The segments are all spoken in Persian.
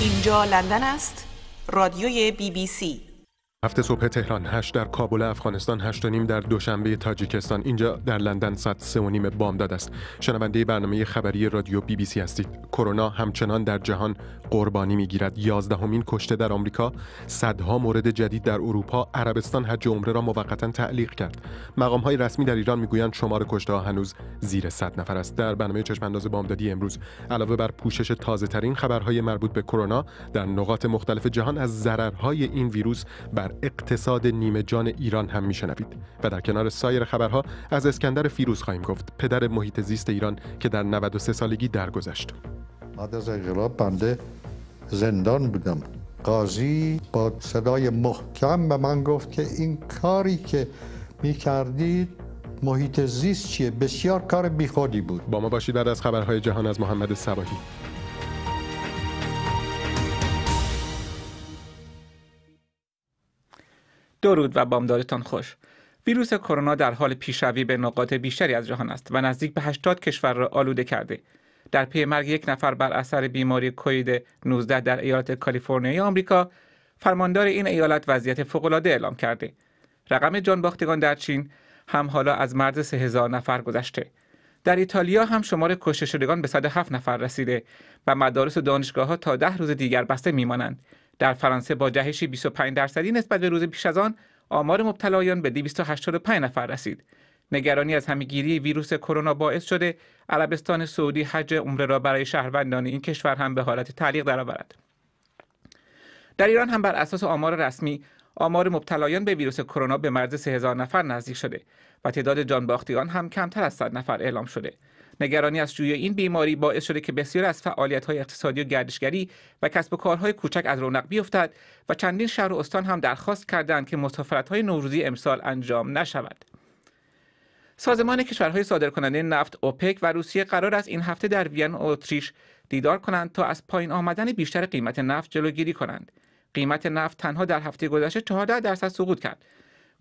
اینجا لندن است رادیوی بی بی سی هفته صبح تهران 8 در کابل افغانستان 8 و نیم در دوشنبه تاجیکستان اینجا در لندن ساعت 3 و نیم بامداد است شنونده برنامه خبری رادیو بی بی سی هستید کرونا همچنان در جهان قربانی میگیرد یازدهمین کشته در آمریکا صدها مورد جدید در اروپا عربستان حج عمره را موقتا تعلیق کرد مقام های رسمی در ایران میگویند شمار کشته ها هنوز زیر صد نفر است در برنامه چشم انداز بامدادی امروز علاوه بر پوشش تازه ترین خبرهای مربوط به کرونا در نقاط مختلف جهان از ضررهای این ویروس بر در اقتصاد نیمه جان ایران هم میشنوید و در کنار سایر خبرها از اسکندر فیروز خواهیم گفت پدر محیط زیست ایران که در 93 سالگی درگذشت بعد از انقلاب بنده زندان بودم قاضی با صدای محکم به من گفت که این کاری که می کردید محیط زیست چیه بسیار کار بیخودی بود با ما باشید بعد از خبرهای جهان از محمد سباهی درود و بامدادتان خوش ویروس کرونا در حال پیشروی به نقاط بیشتری از جهان است و نزدیک به 80 کشور را آلوده کرده در پی مرگ یک نفر بر اثر بیماری کوید 19 در ایالت کالیفرنیای آمریکا فرماندار این ایالت وضعیت فوق‌العاده اعلام کرده رقم جان باختگان در چین هم حالا از مرز 3000 نفر گذشته در ایتالیا هم شمار کشته شدگان به 107 نفر رسیده و مدارس و دانشگاه ها تا ده روز دیگر بسته میمانند در فرانسه با جهش 25 درصدی نسبت به روز پیش از آن آمار مبتلایان به 285 نفر رسید نگرانی از همگیری ویروس کرونا باعث شده عربستان سعودی حج عمره را برای شهروندان این کشور هم به حالت تعلیق درآورد در ایران هم بر اساس آمار رسمی آمار مبتلایان به ویروس کرونا به مرز 3000 نفر نزدیک شده و تعداد باختیان هم کمتر از 100 نفر اعلام شده نگرانی از جوی این بیماری باعث شده که بسیار از های اقتصادی و گردشگری و کسب و کارهای کوچک از رونق بیفتد و چندین شهر و استان هم درخواست کردند که های نوروزی امسال انجام نشود. سازمان کشورهای صادرکننده نفت اوپک و روسیه قرار است این هفته در وین اتریش دیدار کنند تا از پایین آمدن بیشتر قیمت نفت جلوگیری کنند. قیمت نفت تنها در هفته گذشته 14 درصد سقوط کرد.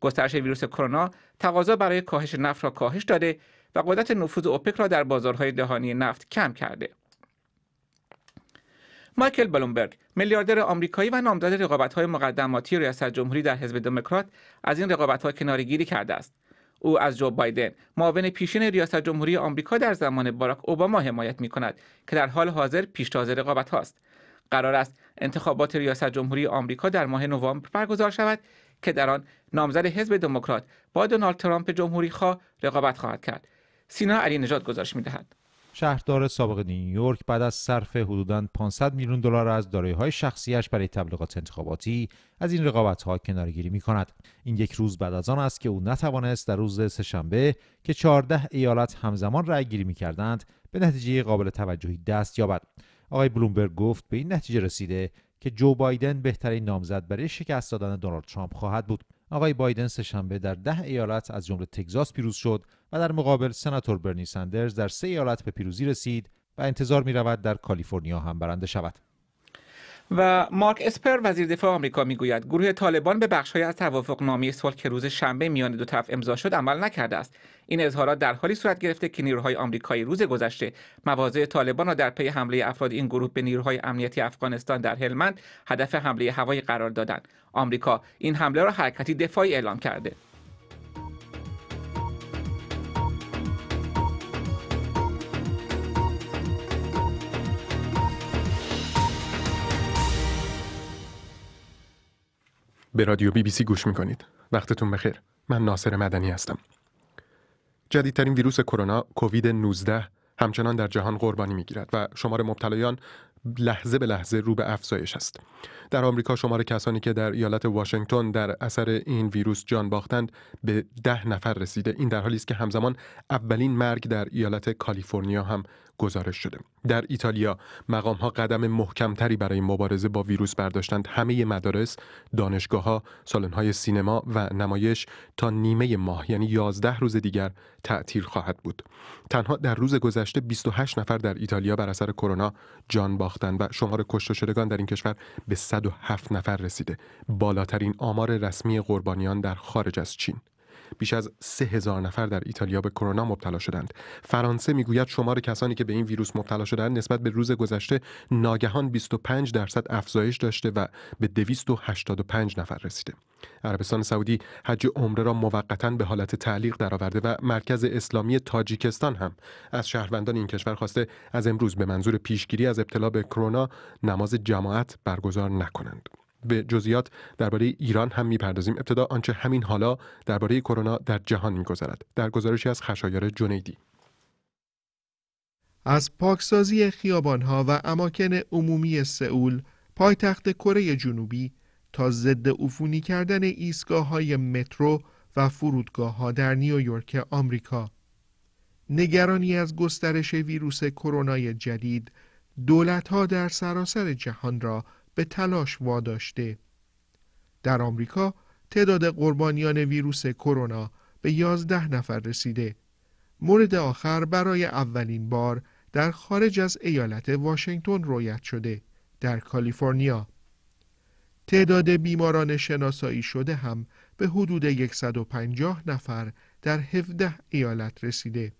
گسترش ویروس کرونا تقاضا برای کاهش نفت را کاهش داده و قدرت نفوذ اوپک را در بازارهای دهانی نفت کم کرده مایکل بلومبرگ میلیاردر آمریکایی و نامزد رقابت‌های مقدماتی ریاست جمهوری در حزب دموکرات از این رقابت‌ها کنارگیری کرده است او از جو بایدن معاون پیشین ریاست جمهوری آمریکا در زمان باراک اوباما حمایت می کند که در حال حاضر پیشتاز رقابت هاست قرار است انتخابات ریاست جمهوری آمریکا در ماه نوامبر برگزار شود که در آن نامزد حزب دموکرات با دونالد ترامپ جمهوری رقابت خواهد کرد سینا علی نجات گزارش میدهد شهردار سابق نیویورک بعد از صرف حدوداً 500 میلیون دلار از های شخصیش برای تبلیغات انتخاباتی از این رقابت‌ها کنارگیری کند. این یک روز بعد از آن است که او نتوانست در روز سهشنبه که 14 ایالت همزمان رأیگیری می‌کردند به نتیجه قابل توجهی دست یابد. آقای بلومبرگ گفت به این نتیجه رسیده که جو بایدن بهترین نامزد برای شکست دادن دونالد ترامپ خواهد بود. آقای بایدن سهشنبه در ده ایالت از جمله تگزاس پیروز شد و در مقابل سناتور برنی سندرز در سه ایالت به پیروزی رسید و انتظار می رود در کالیفرنیا هم برنده شود. و مارک اسپر وزیر دفاع آمریکا میگوید گروه طالبان به های از توافقنامه صلح که روز شنبه میان دو طرف امضا شد عمل نکرده است این اظهارات در حالی صورت گرفته که نیروهای آمریکایی روز گذشته مواضع طالبان را در پی حمله افراد این گروه به نیروهای امنیتی افغانستان در هلمند هدف حمله هوایی قرار دادند آمریکا این حمله را حرکتی دفاعی اعلام کرده به رادیو بی بی سی گوش میکنید. وقتتون بخیر. من ناصر مدنی هستم. جدیدترین ویروس کرونا کووید 19 همچنان در جهان قربانی میگیرد و شمار مبتلایان لحظه به لحظه رو به افزایش است. در آمریکا شمار کسانی که در ایالت واشنگتن در اثر این ویروس جان باختند به ده نفر رسیده. این در حالی است که همزمان اولین مرگ در ایالت کالیفرنیا هم گزارش شده در ایتالیا مقام ها قدم محکمتری برای مبارزه با ویروس برداشتند همه مدارس دانشگاه ها سالن های سینما و نمایش تا نیمه ماه یعنی 11 روز دیگر تعطیل خواهد بود تنها در روز گذشته 28 نفر در ایتالیا بر اثر کرونا جان باختند و شمار کشته شدگان در این کشور به 107 نفر رسیده بالاترین آمار رسمی قربانیان در خارج از چین بیش از سه هزار نفر در ایتالیا به کرونا مبتلا شدند فرانسه میگوید شمار کسانی که به این ویروس مبتلا شدند نسبت به روز گذشته ناگهان 25 درصد افزایش داشته و به 285 نفر رسیده عربستان سعودی حج عمره را موقتا به حالت تعلیق درآورده و مرکز اسلامی تاجیکستان هم از شهروندان این کشور خواسته از امروز به منظور پیشگیری از ابتلا به کرونا نماز جماعت برگزار نکنند به جزئیات درباره ایران هم میپردازیم ابتدا آنچه همین حالا درباره کرونا در جهان میگذرد در گزارشی از خشایار جنیدی از پاکسازی خیابانها و اماکن عمومی سئول پایتخت کره جنوبی تا ضد عفونی کردن ایستگاه های مترو و فرودگاه ها در نیویورک آمریکا نگرانی از گسترش ویروس کرونا جدید دولت ها در سراسر جهان را به تلاش واداشته در آمریکا تعداد قربانیان ویروس کرونا به 11 نفر رسیده مورد آخر برای اولین بار در خارج از ایالت واشنگتن رویت شده در کالیفرنیا تعداد بیماران شناسایی شده هم به حدود 150 نفر در 17 ایالت رسیده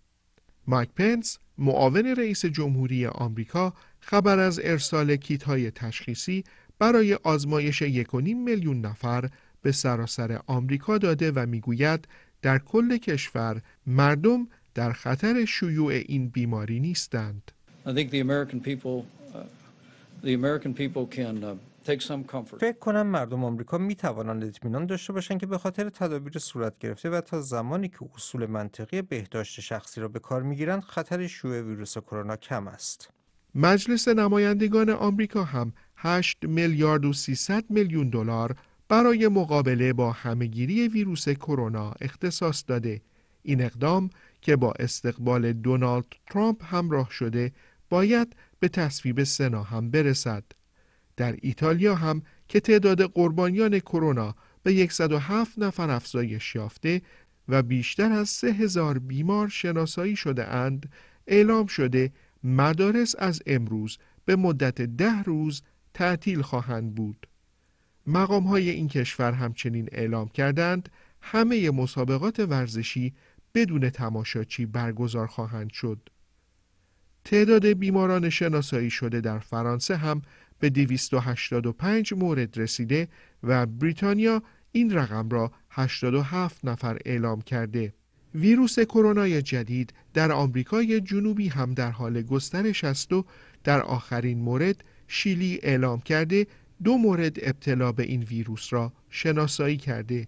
مایک پنس معاون رئیس جمهوری آمریکا خبر از ارسال کیت های تشخیصی برای آزمایش 1.5 میلیون نفر به سراسر آمریکا داده و میگوید در کل کشور مردم در خطر شیوع این بیماری نیستند. فکر کنم مردم آمریکا می توانند اطمینان داشته باشند که به خاطر تدابیر صورت گرفته و تا زمانی که اصول منطقی بهداشت شخصی را به کار میگیرند خطر شیوع ویروس کرونا کم است. مجلس نمایندگان آمریکا هم 8 میلیارد و 300 میلیون دلار برای مقابله با همهگیری ویروس کرونا اختصاص داده این اقدام که با استقبال دونالد ترامپ همراه شده باید به تصویب سنا هم برسد در ایتالیا هم که تعداد قربانیان کرونا به 107 نفر افزایش یافته و بیشتر از 3000 بیمار شناسایی شده اند اعلام شده مدارس از امروز به مدت ده روز تعطیل خواهند بود. مقام های این کشور همچنین اعلام کردند همه مسابقات ورزشی بدون تماشاچی برگزار خواهند شد. تعداد بیماران شناسایی شده در فرانسه هم به 285 مورد رسیده و بریتانیا این رقم را 87 نفر اعلام کرده. ویروس کرونا جدید در آمریکای جنوبی هم در حال گسترش است و در آخرین مورد شیلی اعلام کرده دو مورد ابتلا به این ویروس را شناسایی کرده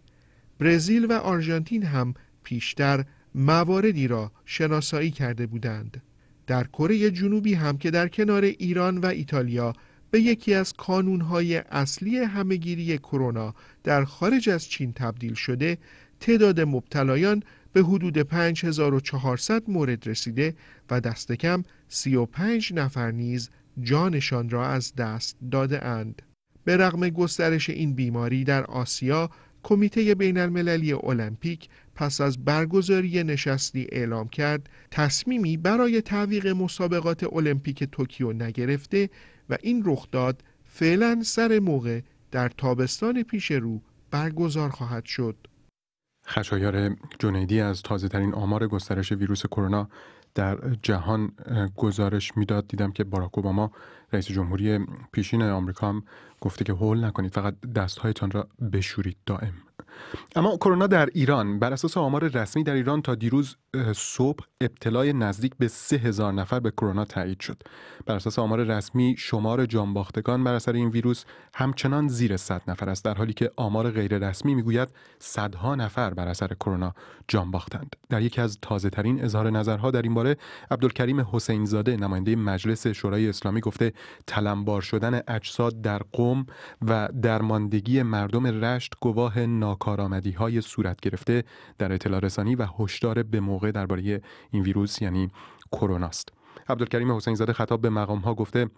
برزیل و آرژانتین هم پیشتر مواردی را شناسایی کرده بودند در کره جنوبی هم که در کنار ایران و ایتالیا به یکی از کانونهای اصلی همهگیری کرونا در خارج از چین تبدیل شده تعداد مبتلایان به حدود 5400 مورد رسیده و دست کم 35 نفر نیز جانشان را از دست داده اند. به رغم گسترش این بیماری در آسیا، کمیته بین المللی المپیک پس از برگزاری نشستی اعلام کرد تصمیمی برای تعویق مسابقات المپیک توکیو نگرفته و این رخداد فعلا سر موقع در تابستان پیش رو برگزار خواهد شد. خشایار جنیدی از تازه ترین آمار گسترش ویروس کرونا در جهان گزارش میداد دیدم که باراک اوباما رئیس جمهوری پیشین آمریکا هم گفته که هول نکنید فقط دستهایتان را بشورید دائم اما کرونا در ایران بر اساس آمار رسمی در ایران تا دیروز صبح ابتلای نزدیک به 3000 نفر به کرونا تایید شد. بر اساس آمار رسمی شمار جانباختگان بر اثر این ویروس همچنان زیر 100 نفر است در حالی که آمار غیر رسمی میگوید صدها نفر بر اثر کرونا جان باختند. در یکی از تازه ترین اظهار نظرها در این باره عبدالکریم حسین زاده نماینده مجلس شورای اسلامی گفته تلمبار شدن اجساد در قم و درماندگی مردم رشت گواه کارآمدی های صورت گرفته در اطلاع رسانی و هشدار به موقع درباره این ویروس یعنی کرونا است عبدالکریم حسین زاده خطاب به مقام ها گفته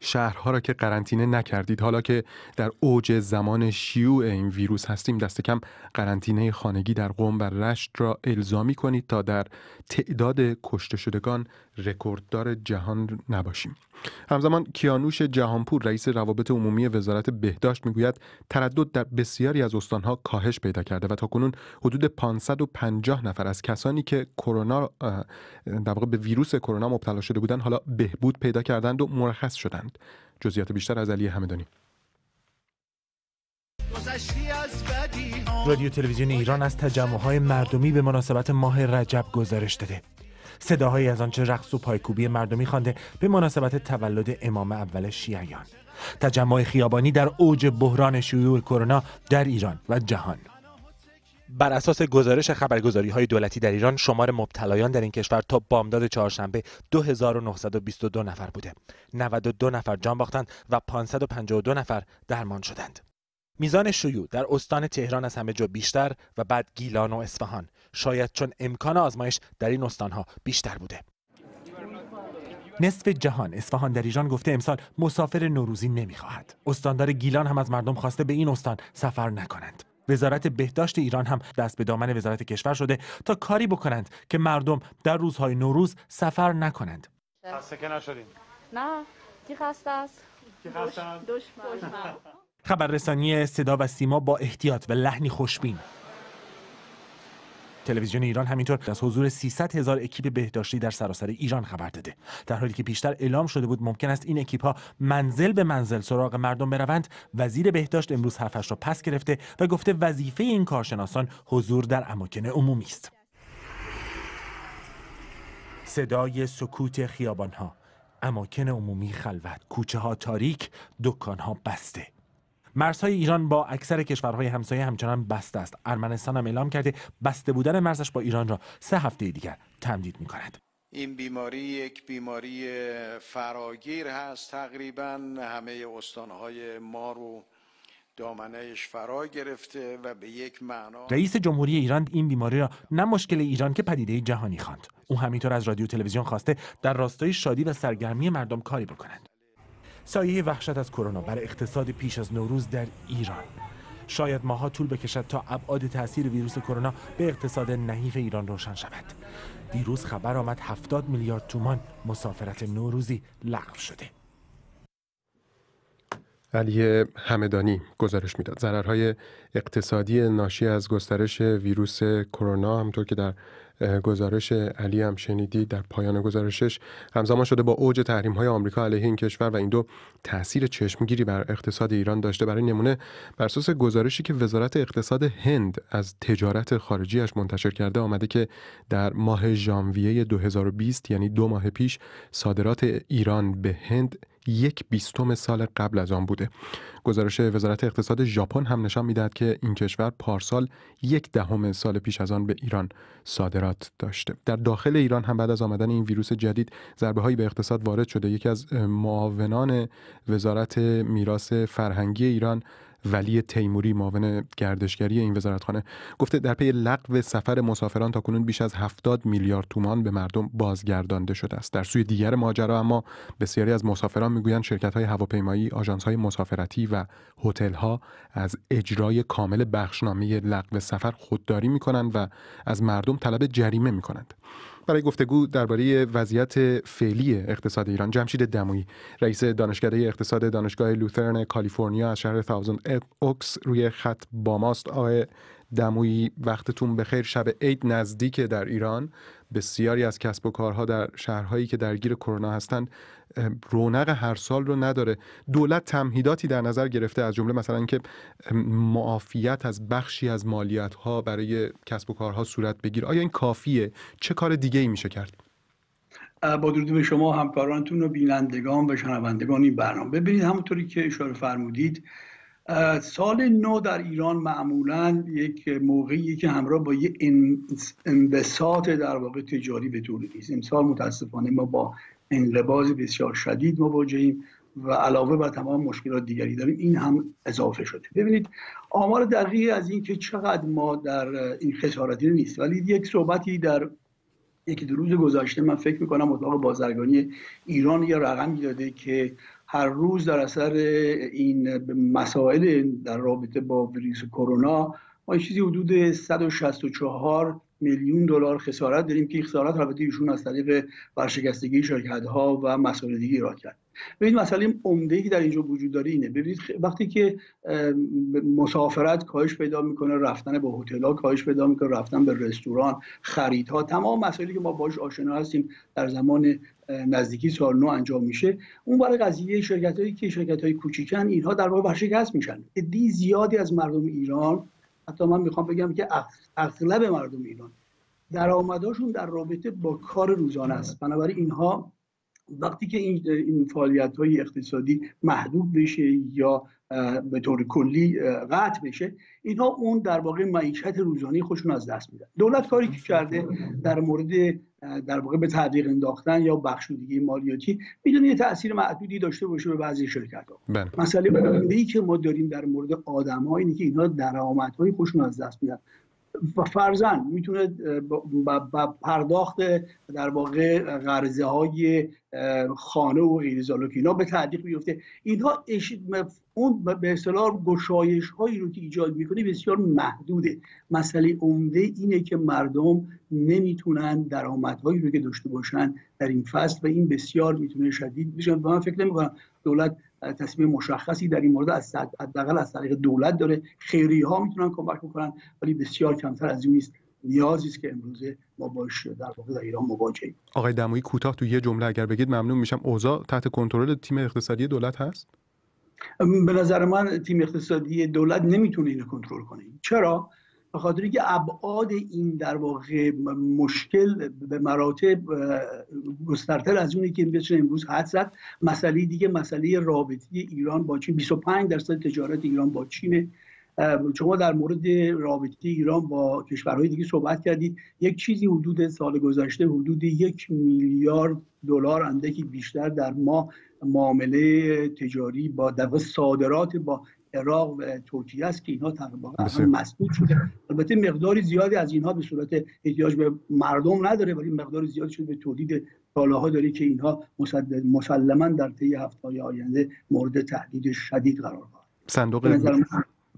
شهرها را که قرنطینه نکردید حالا که در اوج زمان شیوع این ویروس هستیم دست کم قرنطینه خانگی در قم و رشت را الزامی کنید تا در تعداد کشته شدگان رکورددار جهان نباشیم همزمان کیانوش جهانپور رئیس روابط عمومی وزارت بهداشت میگوید تردد در بسیاری از استانها کاهش پیدا کرده و تاکنون حدود 550 نفر از کسانی که کرونا در به ویروس کرونا مبتلا شده بودند حالا بهبود پیدا کردند و مرخص شدند جزئیات بیشتر از علی همدانی رادیو تلویزیون ایران از تجمعهای مردمی به مناسبت ماه رجب گزارش داده صداهایی از آنچه رقص و پایکوبی مردمی خوانده به مناسبت تولد امام اول شیعیان تجمع خیابانی در اوج بحران شیوع کرونا در ایران و جهان بر اساس گزارش خبرگزاری های دولتی در ایران شمار مبتلایان در این کشور تا بامداد چهارشنبه 2922 نفر بوده 92 نفر جان باختند و 552 نفر درمان شدند میزان شیوع در استان تهران از همه جا بیشتر و بعد گیلان و اصفهان شاید چون امکان آزمایش در این استانها بیشتر بوده نصف جهان اصفهان در ایران گفته امسال مسافر نوروزی نمیخواهد استاندار گیلان هم از مردم خواسته به این استان سفر نکنند وزارت بهداشت ایران هم دست به دامن وزارت کشور شده تا کاری بکنند که مردم در روزهای نوروز سفر نکنند نه کی خسته است کی دشمن خبررسانی صدا و سیما با احتیاط و لحنی خوشبین تلویزیون ایران همینطور از حضور 300 هزار اکیپ بهداشتی در سراسر ایران خبر داده در حالی که پیشتر اعلام شده بود ممکن است این اکیپ ها منزل به منزل سراغ مردم بروند وزیر بهداشت امروز حرفش را پس گرفته و گفته وظیفه این کارشناسان حضور در اماکن عمومی است صدای سکوت خیابان ها اماکن عمومی خلوت کوچه ها تاریک دکان ها بسته مرزهای ایران با اکثر کشورهای همسایه همچنان بسته است ارمنستان هم اعلام کرده بسته بودن مرزش با ایران را سه هفته دیگر تمدید می این بیماری یک بیماری فراگیر هست تقریبا همه استانهای ما رو دامنهش فرا گرفته و به یک معنا رئیس جمهوری ایران این بیماری را نه مشکل ایران که پدیده جهانی خواند او همینطور از رادیو تلویزیون خواسته در راستای شادی و سرگرمی مردم کاری بکنند سایه وحشت از کرونا بر اقتصاد پیش از نوروز در ایران شاید ماها طول بکشد تا ابعاد تاثیر ویروس کرونا به اقتصاد نحیف ایران روشن شود دیروز خبر آمد 70 میلیارد تومان مسافرت نوروزی لغو شده علی همدانی گزارش میداد ضررهای اقتصادی ناشی از گسترش ویروس کرونا همطور که در گزارش علی هم شنیدی در پایان گزارشش همزمان شده با اوج تحریم های آمریکا علیه این کشور و این دو تاثیر چشمگیری بر اقتصاد ایران داشته برای نمونه بر اساس گزارشی که وزارت اقتصاد هند از تجارت خارجیش منتشر کرده آمده که در ماه ژانویه 2020 یعنی دو ماه پیش صادرات ایران به هند یک بیستم سال قبل از آن بوده گزارش وزارت اقتصاد ژاپن هم نشان میدهد که این کشور پارسال یک دهم سال پیش از آن به ایران صادرات داشته در داخل ایران هم بعد از آمدن این ویروس جدید ضربه هایی به اقتصاد وارد شده یکی از معاونان وزارت میراث فرهنگی ایران ولی تیموری معاون گردشگری این وزارتخانه گفته در پی لغو سفر مسافران تا کنون بیش از 70 میلیارد تومان به مردم بازگردانده شده است در سوی دیگر ماجرا اما بسیاری از مسافران میگویند شرکت های هواپیمایی آژانس های مسافرتی و هتل ها از اجرای کامل بخشنامه لغو سفر خودداری می کنند و از مردم طلب جریمه می کنند برای گفتگو درباره وضعیت فعلی اقتصاد ایران جمشید دمویی رئیس دانشکده اقتصاد دانشگاه لوترن کالیفرنیا از شهر تاوزن اوکس روی خط با ماست آقای دمویی وقتتون بخیر شب عید نزدیک در ایران بسیاری از کسب و کارها در شهرهایی که درگیر کرونا هستند رونق هر سال رو نداره دولت تمهیداتی در نظر گرفته از جمله مثلا اینکه معافیت از بخشی از مالیات ها برای کسب و کارها صورت بگیر آیا این کافیه چه کار دیگه ای میشه کرد با درود به شما همکارانتون و بینندگان و شنوندگان این برنامه ببینید همونطوری که اشاره فرمودید سال نو در ایران معمولا یک موقعی که همراه با یه انبساط در واقع تجاری به طور نیست متاسفانه ما با انقباض بسیار شدید مواجهیم و علاوه بر تمام مشکلات دیگری داریم این هم اضافه شده ببینید آمار دقیقی از اینکه چقدر ما در این خسارتی نیست ولی یک صحبتی در یکی دو روز گذشته من فکر میکنم اتاق بازرگانی ایران یه رقمی داده که هر روز در اثر این مسائل در رابطه با ویروس کرونا ما چیزی حدود 164 میلیون دلار خسارت داریم که این خسارت رابطه ایشون از طریق ورشکستگی شرکت ها و مسائل دیگه ایراد کرد ببینید مسئله عمده که در اینجا وجود داره اینه ببینید وقتی که مسافرت کاهش پیدا میکنه رفتن به هتل‌ها کاهش پیدا میکنه رفتن به رستوران خریدها تمام مسائلی که ما باش آشنا هستیم در زمان نزدیکی سال نو انجام میشه اون برای قضیه شرکت هایی که شرکت های کوچیکن اینها در واقع ورشکست میشن دی زیادی از مردم ایران حتی من میخوام بگم که اغلب مردم ایران درآمدهاشون در رابطه با کار روزانه است بله. بنابراین اینها وقتی که این, این های اقتصادی محدود بشه یا به طور کلی قطع بشه اینها اون در واقع معیشت روزانه خودشون از دست میدن دولت کاری که کرده در مورد در واقع به تعویق انداختن یا بخشودگی مالیاتی میدونه یه تاثیر معدودی داشته باشه به بعضی شرکت ها بله. مسئله ای که ما داریم در مورد آدم اینه که اینها درآمدهای خودشون از دست میدن فرزن میتونه با پرداخت در واقع غرزه های خانه و غیر اینا به تعدیق میفته اینها اون به اصطلاح گشایش هایی رو که ایجاد میکنه بسیار محدوده مسئله عمده اینه که مردم نمیتونن درآمدهایی رو که داشته باشن در این فصل و این بسیار میتونه شدید بشن و من فکر نمیکنم دولت تصمیم مشخصی در این مورد از حداقل از طریق دولت داره خیری ها میتونن کمک بکنن ولی بسیار کمتر از این نیست نیازی است که امروزه ما باش در واقع در ایران مواجهیم آقای دمویی کوتاه تو یه جمله اگر بگید ممنون میشم اوضاع تحت کنترل تیم اقتصادی دولت هست به نظر من تیم اقتصادی دولت نمیتونه اینو کنترل کنه چرا به خاطر که ابعاد این در واقع مشکل به مراتب گسترتر از اونی که بشه امروز حد زد مسئله دیگه مسئله رابطی ایران با چین 25 درصد تجارت ایران با چینه شما در مورد رابطه ایران با کشورهای دیگه صحبت کردید یک چیزی حدود سال گذشته حدود یک میلیارد دلار اندکی بیشتر در ما معامله تجاری با دو صادرات با عراق و ترکیه است که اینها تقریبا مسدود شده البته مقداری زیادی از اینها به صورت احتیاج به مردم نداره ولی مقدار زیادی شده به تولید کالاها داره که اینها مسلما در طی هفته آینده مورد تهدید شدید قرار خواهد صندوق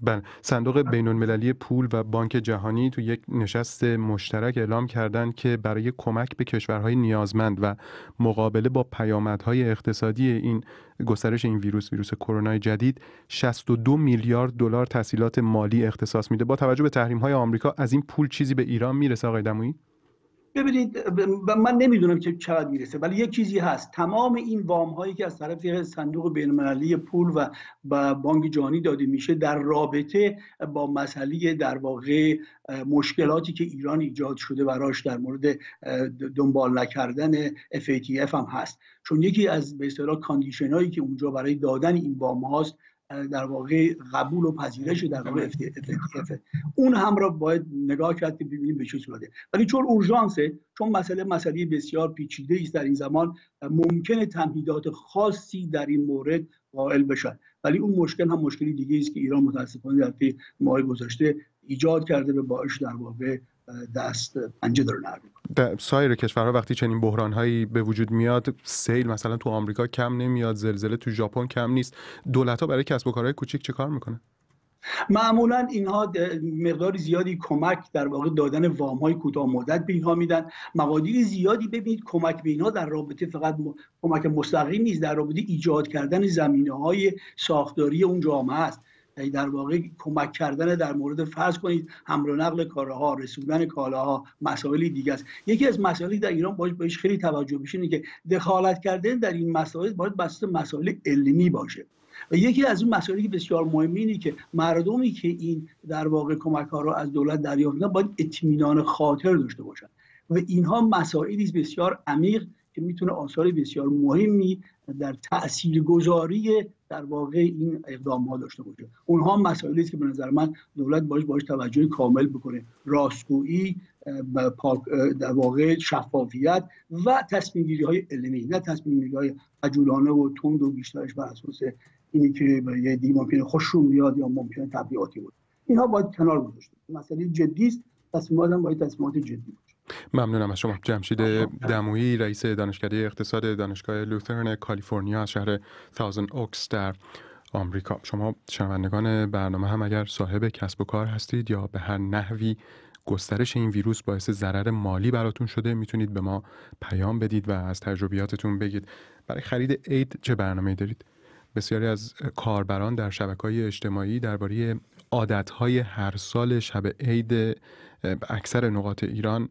بله صندوق بله. بین المللی پول و بانک جهانی تو یک نشست مشترک اعلام کردند که برای کمک به کشورهای نیازمند و مقابله با پیامدهای اقتصادی این گسترش این ویروس ویروس کرونا جدید 62 میلیارد دلار تسهیلات مالی اختصاص میده با توجه به تحریم های آمریکا از این پول چیزی به ایران میرسه آقای دمویی ببینید من نمیدونم که چقدر میرسه ولی یک چیزی هست تمام این وام هایی که از طرف صندوق المللی پول و با بانک جهانی داده میشه در رابطه با مسئله در واقع مشکلاتی که ایران ایجاد شده براش در مورد دنبال نکردن FATF هم هست چون یکی از به اصطلاح کاندیشن هایی که اونجا برای دادن این وام هاست در واقع قبول و پذیرش در واقع افت. اون هم را باید نگاه کرد که ببینیم به چه صورته ولی چون اورژانسه چون مسئله مسئله بسیار پیچیده است در این زمان ممکن تمهیدات خاصی در این مورد قائل بشن ولی اون مشکل هم مشکلی دیگه است که ایران متاسفانه در طی ماه گذشته ایجاد کرده به باعث در واقع دست پنجه داره نرم سایر کشورها وقتی چنین بحرانهایی به وجود میاد سیل مثلا تو آمریکا کم نمیاد زلزله تو ژاپن کم نیست دولت ها برای کسب و کارهای کوچیک چه کار میکنه معمولا اینها مقدار زیادی کمک در واقع دادن وام های کوتاه مدت به اینها میدن مقادیر زیادی ببینید کمک به اینها در رابطه فقط کمک مستقیم نیست در رابطه ایجاد کردن زمینه های ساختاری اون جامعه است یعنی در واقع کمک کردن در مورد فرض کنید حمل و نقل کالاها رسوندن کالاها مسائلی دیگه است یکی از مسائلی در ایران باید بهش خیلی توجه بشه که دخالت کردن در این مسائل باید بسته مسائل علمی باشه و یکی از اون مسائلی که بسیار مهمه اینه که مردمی که این در واقع کمک ها رو از دولت دریافت میکنن باید اطمینان خاطر داشته باشن و اینها مسائلی بسیار عمیق که میتونه آثار بسیار مهمی در تأثیر گذاری در واقع این اقدام ها داشته باشه اونها مسائلی است که به نظر من دولت باش باش توجه کامل بکنه راستگویی در واقع شفافیت و تصمیم گیری های علمی نه تصمیم گیری های عجولانه و تند و بیشترش بر اساس اینی که یه دی ممکنه خوششون میاد یا ممکنه تبلیغاتی بود اینها باید کنار گذاشته مسئله جدی است تصمیمات هم باید تصمیمات جدی بود ممنونم از شما جمشید دمویی رئیس دانشکده اقتصاد دانشگاه لوترن کالیفرنیا از شهر تاوزن اوکس در آمریکا شما شنوندگان برنامه هم اگر صاحب کسب و کار هستید یا به هر نحوی گسترش این ویروس باعث ضرر مالی براتون شده میتونید به ما پیام بدید و از تجربیاتتون بگید برای خرید اید چه برنامه دارید بسیاری از کاربران در شبکه های اجتماعی درباره عادت هر سال شب عید اکثر نقاط ایران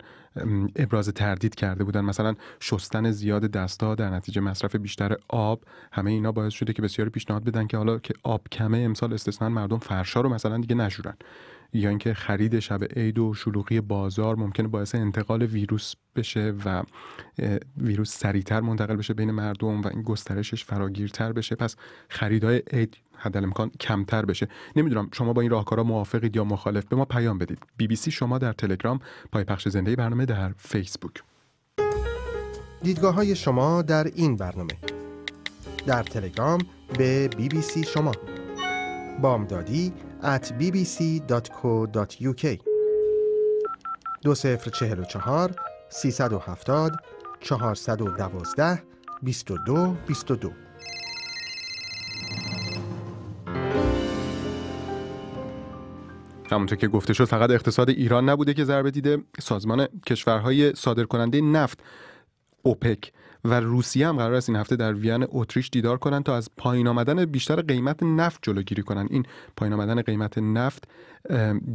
ابراز تردید کرده بودن مثلا شستن زیاد دستها در نتیجه مصرف بیشتر آب همه اینا باعث شده که بسیاری پیشنهاد بدن که حالا که آب کمه امسال استثنا مردم فرشا رو مثلا دیگه نشورن یا اینکه خرید شب عید و شلوغی بازار ممکنه باعث انتقال ویروس بشه و ویروس سریعتر منتقل بشه بین مردم و این گسترشش فراگیرتر بشه پس خریدهای عید حداقل امکان کمتر بشه نمیدونم شما با این راهکارا موافقید یا مخالف به ما پیام بدید بی بی سی شما در تلگرام پای پخش زنده برنامه در فیسبوک دیدگاه های شما در این برنامه در تلگرام به بی بی سی شما at bbc.co.uk 2044 370 412 22 22 همونطور که گفته شد فقط اقتصاد ایران نبوده که ضربه دیده سازمان کشورهای صادرکننده نفت اوپک و روسیه هم قرار است این هفته در وین اتریش دیدار کنند تا از پایین آمدن بیشتر قیمت نفت جلوگیری کنند این پایین آمدن قیمت نفت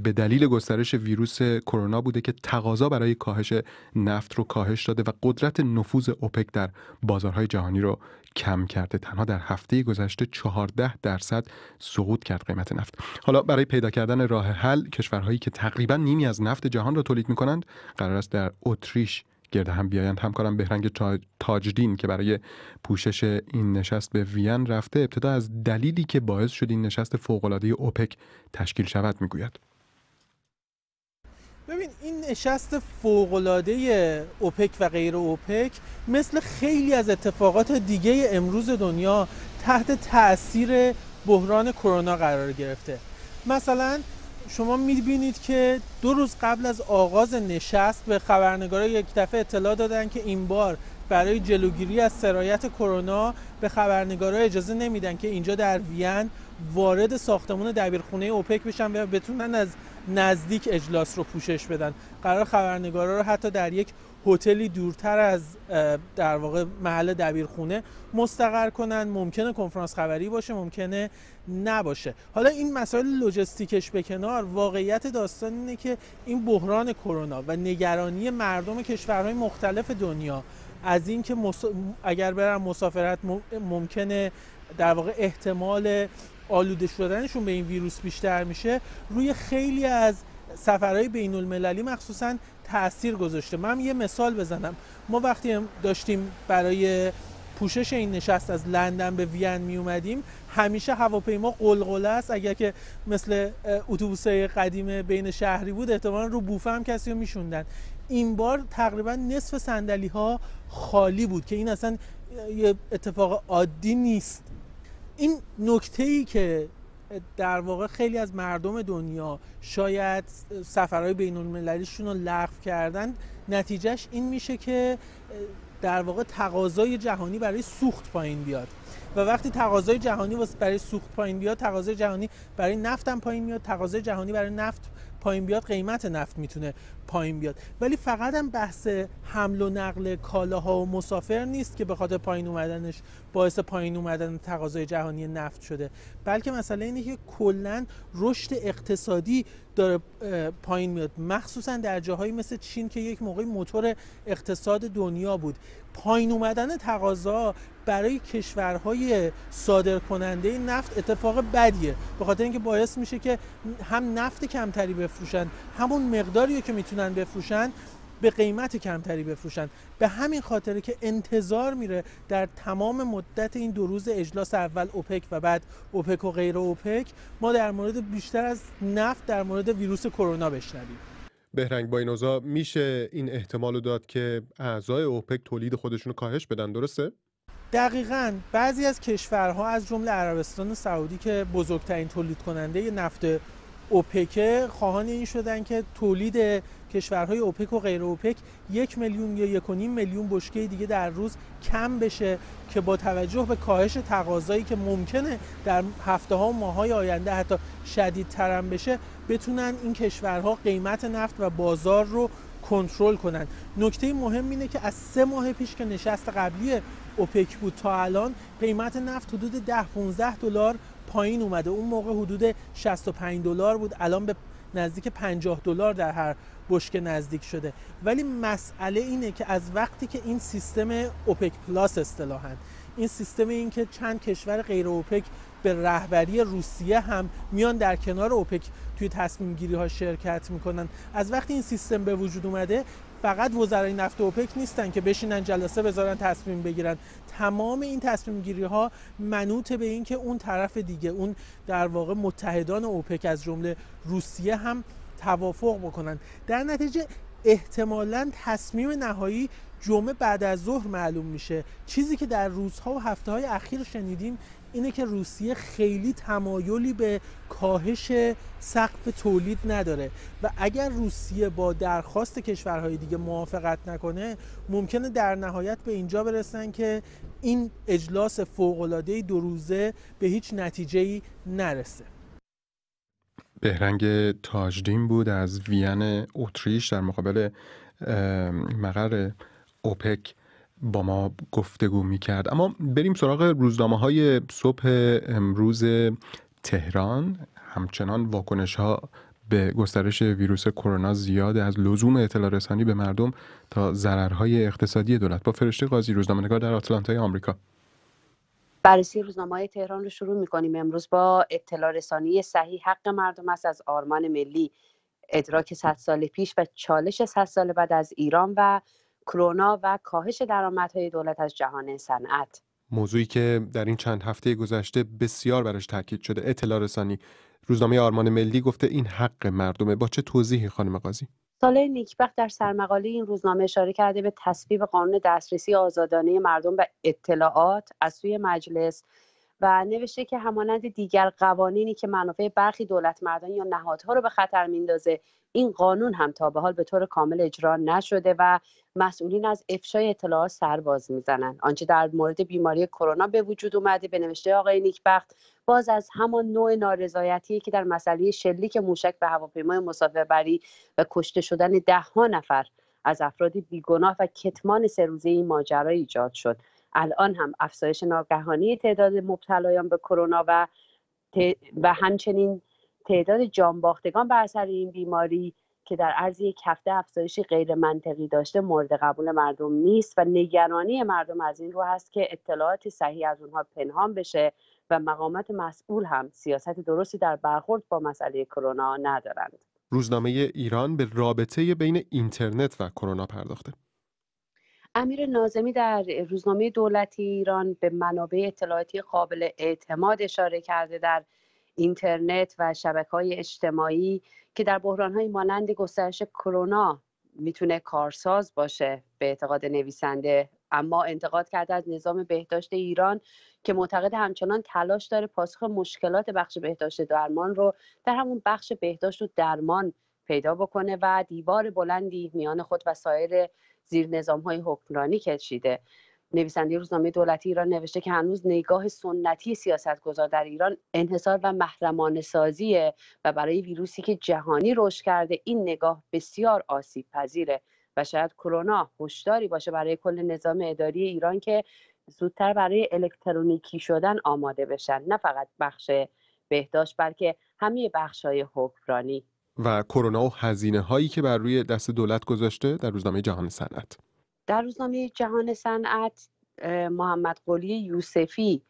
به دلیل گسترش ویروس کرونا بوده که تقاضا برای کاهش نفت رو کاهش داده و قدرت نفوذ اوپک در بازارهای جهانی رو کم کرده تنها در هفته گذشته 14 درصد سقوط کرد قیمت نفت حالا برای پیدا کردن راه حل کشورهایی که تقریبا نیمی از نفت جهان را تولید کنند قرار است در اتریش گرد هم بیایند همکارم بهرنگ تاجدین که برای پوشش این نشست به وین رفته ابتدا از دلیلی که باعث شد این نشست فوقالعاده اوپک تشکیل شود میگوید ببین این نشست فوقلاده اوپک و غیر اوپک مثل خیلی از اتفاقات دیگه امروز دنیا تحت تاثیر بحران کرونا قرار گرفته مثلا شما میبینید که دو روز قبل از آغاز نشست به خبرنگارا یک دفعه اطلاع دادن که این بار برای جلوگیری از سرایت کرونا به خبرنگارا اجازه نمیدن که اینجا در وین وارد ساختمان دبیرخونه اوپک بشن و بتونن از نزدیک اجلاس رو پوشش بدن قرار خبرنگارا رو حتی در یک هتلی دورتر از در واقع محل دبیرخونه مستقر کنن ممکنه کنفرانس خبری باشه ممکنه نباشه حالا این مسائل لوجستیکش به کنار واقعیت داستان اینه که این بحران کرونا و نگرانی مردم کشورهای مختلف دنیا از اینکه مص... اگر برن مسافرت ممکنه در واقع احتمال آلوده شدنشون به این ویروس بیشتر میشه روی خیلی از سفرهای بین المللی مخصوصا تاثیر گذاشته من یه مثال بزنم ما وقتی داشتیم برای پوشش این نشست از لندن به وین می اومدیم همیشه هواپیما قلقله است اگر که مثل اتوبوس قدیم بین شهری بود احتمالا رو بوفه هم کسی رو میشوندن این بار تقریبا نصف صندلی ها خالی بود که این اصلا یه اتفاق عادی نیست این نکته ای که در واقع خیلی از مردم دنیا شاید سفرهای بین المللیشون رو لغو کردن نتیجهش این میشه که در واقع تقاضای جهانی برای سوخت پایین بیاد و وقتی تقاضای جهانی برای سوخت پایین بیاد تقاضای جهانی برای نفت هم پایین میاد تقاضای جهانی برای نفت پایین بیاد قیمت نفت میتونه پایین بیاد ولی فقط هم بحث حمل و نقل کالاها و مسافر نیست که به خاطر پایین اومدنش باعث پایین اومدن تقاضای جهانی نفت شده بلکه مسئله اینه که کلا رشد اقتصادی داره پایین میاد مخصوصا در جاهایی مثل چین که یک موقعی موتور اقتصاد دنیا بود پایین اومدن تقاضا برای کشورهای صادر کننده نفت اتفاق بدیه به خاطر اینکه باعث میشه که هم نفت کمتری بفروشن همون مقداری که میتونن بفروشن به قیمت کمتری بفروشن به همین خاطر که انتظار میره در تمام مدت این دو روز اجلاس اول اوپک و بعد اوپک و غیر اوپک ما در مورد بیشتر از نفت در مورد ویروس کرونا بشنویم بهرنگ اوزا میشه این احتمال رو داد که اعضای اوپک تولید خودشون رو کاهش بدن درسته؟ دقیقا بعضی از کشورها از جمله عربستان سعودی که بزرگترین تولید کننده نفت اوپک خواهان این شدن که تولید کشورهای اوپک و غیر اوپک یک میلیون یا یک میلیون بشکه دیگه در روز کم بشه که با توجه به کاهش تقاضایی که ممکنه در هفته ها و ماه های آینده حتی شدید ترم بشه بتونن این کشورها قیمت نفت و بازار رو کنترل کنن نکته مهم اینه که از سه ماه پیش که نشست قبلی اوپک بود تا الان قیمت نفت حدود 10 15 دلار پایین اومده اون موقع حدود 65 دلار بود الان به نزدیک 50 دلار در هر بشکه نزدیک شده ولی مسئله اینه که از وقتی که این سیستم اوپک پلاس اصطلاحا این سیستم اینکه چند کشور غیر اوپک به رهبری روسیه هم میان در کنار اوپک توی تصمیم گیری ها شرکت میکنن از وقتی این سیستم به وجود اومده فقط وزرای نفت اوپک نیستن که بشینن جلسه بذارن تصمیم بگیرن تمام این تصمیم گیری ها منوط به این که اون طرف دیگه اون در واقع متحدان اوپک از جمله روسیه هم توافق بکنن در نتیجه احتمالا تصمیم نهایی جمعه بعد از ظهر معلوم میشه چیزی که در روزها و هفته های اخیر شنیدیم اینه که روسیه خیلی تمایلی به کاهش سقف تولید نداره و اگر روسیه با درخواست کشورهای دیگه موافقت نکنه ممکنه در نهایت به اینجا برسن که این اجلاس فوق‌العاده دو روزه به هیچ نتیجهی نرسه بهرنگ تاجدین بود از وین اتریش در مقابل مقر اوپک با ما گفتگو کرد. اما بریم سراغ روزنامه های صبح امروز تهران همچنان واکنش ها به گسترش ویروس کرونا زیاد از لزوم اطلاع رسانی به مردم تا ضررهای اقتصادی دولت با فرشته قاضی نگار در آتلانتای آمریکا بررسی روزنامه های تهران رو شروع میکنیم امروز با اطلاع رسانی صحیح حق مردم است از آرمان ملی ادراک 100 سال پیش و چالش 100 سال بعد از ایران و کرونا و کاهش درآمدهای دولت از جهان صنعت موضوعی که در این چند هفته گذشته بسیار براش تاکید شده اطلاع رسانی روزنامه آرمان ملی گفته این حق مردمه با چه توضیحی خانم قاضی ساله نیکبخت در سرمقاله این روزنامه اشاره کرده به تصویب قانون دسترسی آزادانه مردم به اطلاعات از سوی مجلس و نوشته که همانند دیگر قوانینی که منافع برخی دولت مردانی یا نهادها رو به خطر میندازه این قانون هم تا به حال به طور کامل اجرا نشده و مسئولین از افشای اطلاعات سرباز میزنند آنچه در مورد بیماری کرونا به وجود اومده به نوشته آقای نیکبخت باز از همان نوع نارضایتی که در مسئله شلیک موشک به هواپیمای مسافربری و کشته شدن دهها نفر از افراد بیگناه و کتمان سه روزه این ماجرا ایجاد شد الان هم افزایش ناگهانی تعداد مبتلایان به کرونا و و همچنین تعداد جانباختگان بر اثر این بیماری که در عرض یک هفته افزایش غیر منطقی داشته مورد قبول مردم نیست و نگرانی مردم از این رو هست که اطلاعات صحیح از اونها پنهان بشه و مقامات مسئول هم سیاست درستی در برخورد با مسئله کرونا ندارند. روزنامه ایران به رابطه بین اینترنت و کرونا پرداخته. امیر نازمی در روزنامه دولتی ایران به منابع اطلاعاتی قابل اعتماد اشاره کرده در اینترنت و شبکه های اجتماعی که در بحران های مانند گسترش کرونا میتونه کارساز باشه به اعتقاد نویسنده اما انتقاد کرده از نظام بهداشت ایران که معتقد همچنان تلاش داره پاسخ مشکلات بخش بهداشت درمان رو در همون بخش بهداشت و درمان پیدا بکنه و دیوار بلندی میان خود و سایر زیر نظام های حکمرانی کشیده نویسنده روزنامه دولتی ایران نوشته که هنوز نگاه سنتی گذار در ایران انحصار و محرمانه سازیه و برای ویروسی که جهانی رشد کرده این نگاه بسیار آسیب پذیره و شاید کرونا هشداری باشه برای کل نظام اداری ایران که زودتر برای الکترونیکی شدن آماده بشن نه فقط بخش بهداشت بلکه همه بخش های حکمرانی و کرونا و هزینه هایی که بر روی دست دولت گذاشته در روزنامه جهان صنعت در روزنامه جهان صنعت محمد قلی یوسفی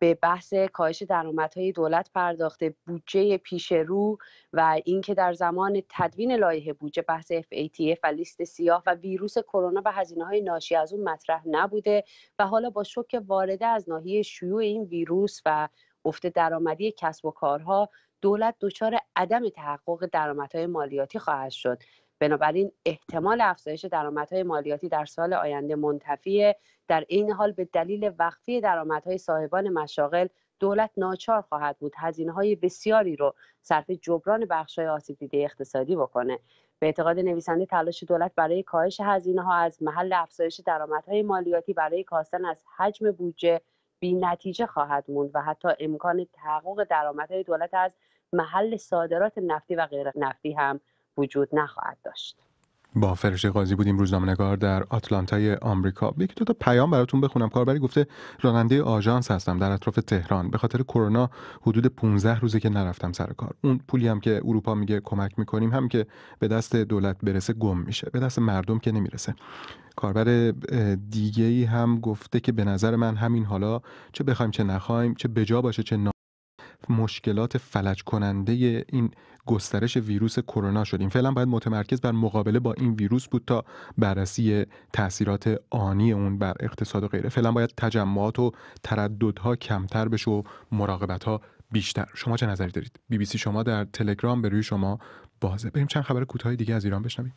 به بحث کاهش درآمدهای دولت پرداخته بودجه پیش رو و اینکه در زمان تدوین لایحه بودجه بحث FATF و لیست سیاه و ویروس کرونا و هزینه های ناشی از اون مطرح نبوده و حالا با شوک وارده از ناحیه شیوع این ویروس و افت درآمدی کسب و کارها دولت دچار عدم تحقق درآمدهای مالیاتی خواهد شد بنابراین احتمال افزایش درآمدهای مالیاتی در سال آینده منتفیه در این حال به دلیل وقفی درآمدهای صاحبان مشاغل دولت ناچار خواهد بود هزینه های بسیاری رو صرف جبران بخش های آسیب دیده اقتصادی بکنه به اعتقاد نویسنده تلاش دولت برای کاهش هزینه ها از محل افزایش درآمدهای مالیاتی برای کاستن از حجم بودجه بی نتیجه خواهد موند و حتی امکان تحقق درآمدهای دولت از محل صادرات نفتی و غیر نفتی هم وجود نخواهد داشت. با فرشته قاضی بودیم روزنامه‌نگار در آتلانتای آمریکا یکی دو تا پیام براتون بخونم کاربری گفته راننده آژانس هستم در اطراف تهران به خاطر کرونا حدود 15 روزه که نرفتم سر کار اون پولی هم که اروپا میگه کمک میکنیم هم که به دست دولت برسه گم میشه به دست مردم که نمیرسه کاربر دیگه هم گفته که به نظر من همین حالا چه بخوایم چه نخوایم چه بجا باشه چه مشکلات فلج کننده این گسترش ویروس کرونا شدیم فعلا باید متمرکز بر مقابله با این ویروس بود تا بررسی تاثیرات آنی اون بر اقتصاد و غیره فعلا باید تجمعات و ترددها کمتر بشه و مراقبت ها بیشتر شما چه نظری دارید بی بی سی شما در تلگرام به روی شما بازه بریم چند خبر کوتاه دیگه از ایران بشنویم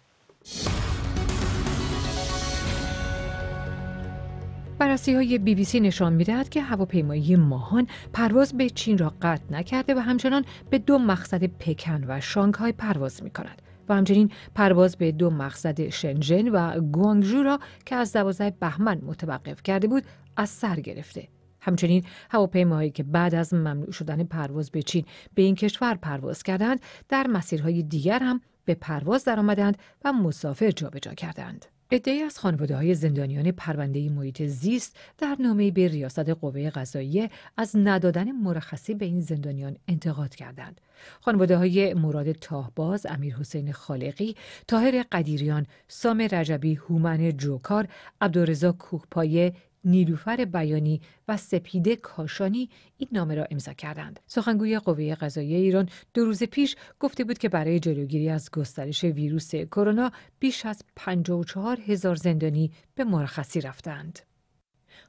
بررسی های بی بی سی نشان میدهد که هواپیمایی ماهان پرواز به چین را قطع نکرده و همچنان به دو مقصد پکن و شانگهای پرواز می کند. و همچنین پرواز به دو مقصد شنجن و گوانگژو را که از دوازه بهمن متوقف کرده بود از سر گرفته همچنین هواپیماهایی که بعد از ممنوع شدن پرواز به چین به این کشور پرواز کردند در مسیرهای دیگر هم به پرواز درآمدند و مسافر جابجا کردند عدهای از خانواده های زندانیان پرونده محیط زیست در نامه به ریاست قوه قضاییه از ندادن مرخصی به این زندانیان انتقاد کردند. خانواده های مراد تاهباز، امیر حسین خالقی، تاهر قدیریان، سام رجبی، هومن جوکار، عبدالرزا کوهپایه، نیلوفر بیانی و سپیده کاشانی این نامه را امضا کردند سخنگوی قوه قضاییه ایران دو روز پیش گفته بود که برای جلوگیری از گسترش ویروس کرونا بیش از 54 هزار زندانی به مرخصی رفتند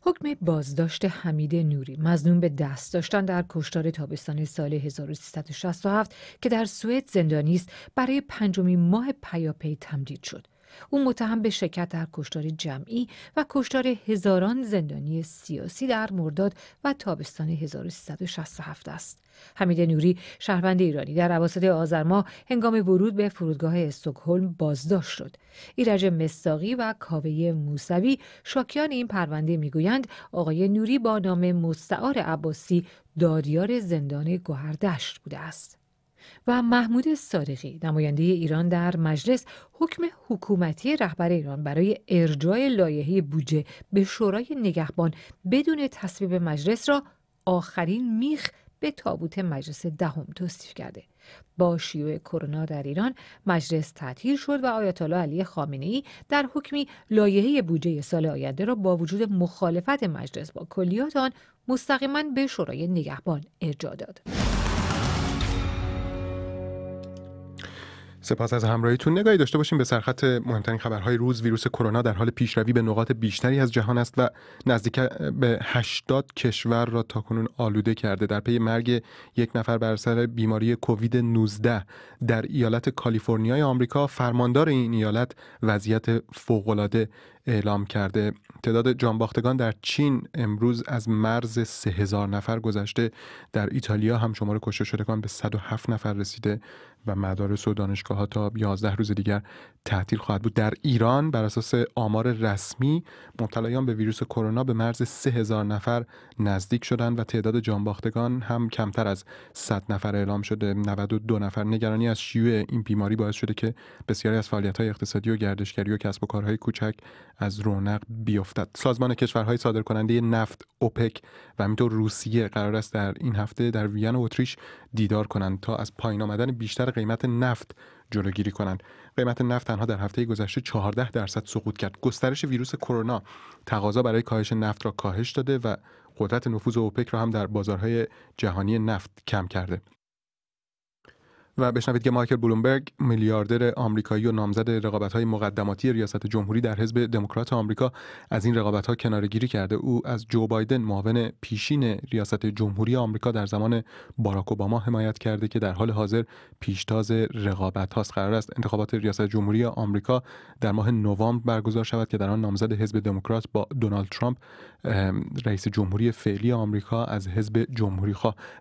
حکم بازداشت حمید نوری مزنون به دست داشتن در کشتار تابستان سال 1367 که در سوئد زندانی است برای پنجمین ماه پیاپی تمدید شد او متهم به شرکت در کشتار جمعی و کشتار هزاران زندانی سیاسی در مرداد و تابستان 1367 است. حمید نوری شهروند ایرانی در عواسط آذر هنگام ورود به فرودگاه استکهلم بازداشت شد. ایرج مستاقی و کاوه موسوی شاکیان این پرونده میگویند آقای نوری با نام مستعار عباسی داریار زندان گوهردشت بوده است. و محمود صادقی نماینده ایران در مجلس حکم حکومتی رهبر ایران برای ارجاع لایحه بودجه به شورای نگهبان بدون تصویب مجلس را آخرین میخ به تابوت مجلس دهم ده توصیف کرده با شیوع کرونا در ایران مجلس تعطیل شد و آیت الله علی خامنه ای در حکمی لایحه بودجه سال آینده را با وجود مخالفت مجلس با کلیات آن مستقیما به شورای نگهبان ارجاع داد سپاس از همراهیتون نگاهی داشته باشیم به سرخط مهمترین خبرهای روز ویروس کرونا در حال پیشروی به نقاط بیشتری از جهان است و نزدیک به 80 کشور را تاکنون آلوده کرده در پی مرگ یک نفر بر سر بیماری کووید 19 در ایالت کالیفرنیای آمریکا فرماندار این ایالت وضعیت فوق‌العاده اعلام کرده تعداد جانباختگان در چین امروز از مرز 3000 نفر گذشته در ایتالیا هم شمار کشته شدگان به 107 نفر رسیده و مدارس و دانشگاه ها تا 11 روز دیگر تعطیل خواهد بود در ایران بر اساس آمار رسمی مبتلایان به ویروس کرونا به مرز 3000 نفر نزدیک شدند و تعداد جانباختگان هم کمتر از 100 نفر اعلام شده 92 نفر نگرانی از شیوع این بیماری باعث شده که بسیاری از فعالیت های اقتصادی و گردشگری و کسب و کارهای کوچک از رونق بیفتد سازمان کشورهای صادرکننده نفت اوپک و همینطور روسیه قرار است در این هفته در وین و اتریش دیدار کنند تا از پایین آمدن بیشتر قیمت نفت جلوگیری کنند. قیمت نفت تنها در هفته گذشته 14 درصد سقوط کرد. گسترش ویروس کرونا تقاضا برای کاهش نفت را کاهش داده و قدرت نفوذ اوپک را هم در بازارهای جهانی نفت کم کرده. و بشنوید که مایکل بلومبرگ میلیاردر آمریکایی و نامزد رقابت‌های مقدماتی ریاست جمهوری در حزب دموکرات آمریکا از این رقابت‌ها کنارگیری کرده او از جو بایدن معاون پیشین ریاست جمهوری آمریکا در زمان باراک اوباما حمایت کرده که در حال حاضر پیشتاز رقابت هاست قرار است انتخابات ریاست جمهوری آمریکا در ماه نوامبر برگزار شود که در آن نامزد حزب دموکرات با دونالد ترامپ رئیس جمهوری فعلی آمریکا از حزب جمهوری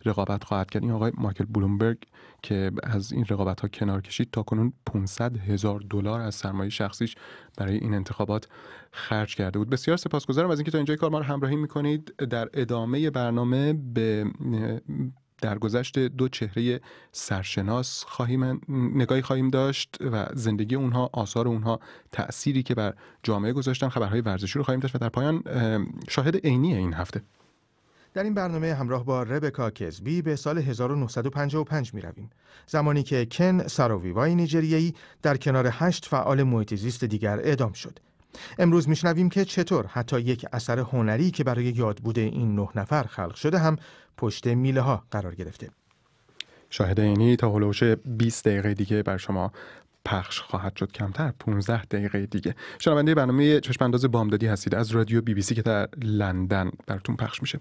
رقابت خواهد کرد این آقای مایکل بلومبرگ که از این رقابت ها کنار کشید تا کنون 500 هزار دلار از سرمایه شخصیش برای این انتخابات خرج کرده بود بسیار سپاسگزارم از اینکه تا اینجای کار ما رو همراهی میکنید در ادامه برنامه به گذشت دو چهره سرشناس خواهیم نگاهی خواهیم داشت و زندگی اونها آثار اونها تأثیری که بر جامعه گذاشتن خبرهای ورزشی رو خواهیم داشت و در پایان شاهد عینی این هفته در این برنامه همراه با ربکا کزبی به سال 1955 می رویم. زمانی که کن ساروویوای نیجریهی در کنار هشت فعال محیط دیگر اعدام شد. امروز میشنویم که چطور حتی یک اثر هنری که برای یاد بوده این نه نفر خلق شده هم پشت میله ها قرار گرفته. شاهد اینی تا حلوش 20 دقیقه دیگه بر شما پخش خواهد شد کمتر 15 دقیقه دیگه شنونده برنامه چشمانداز بامدادی هستید از رادیو بی بی سی که در لندن براتون پخش میشه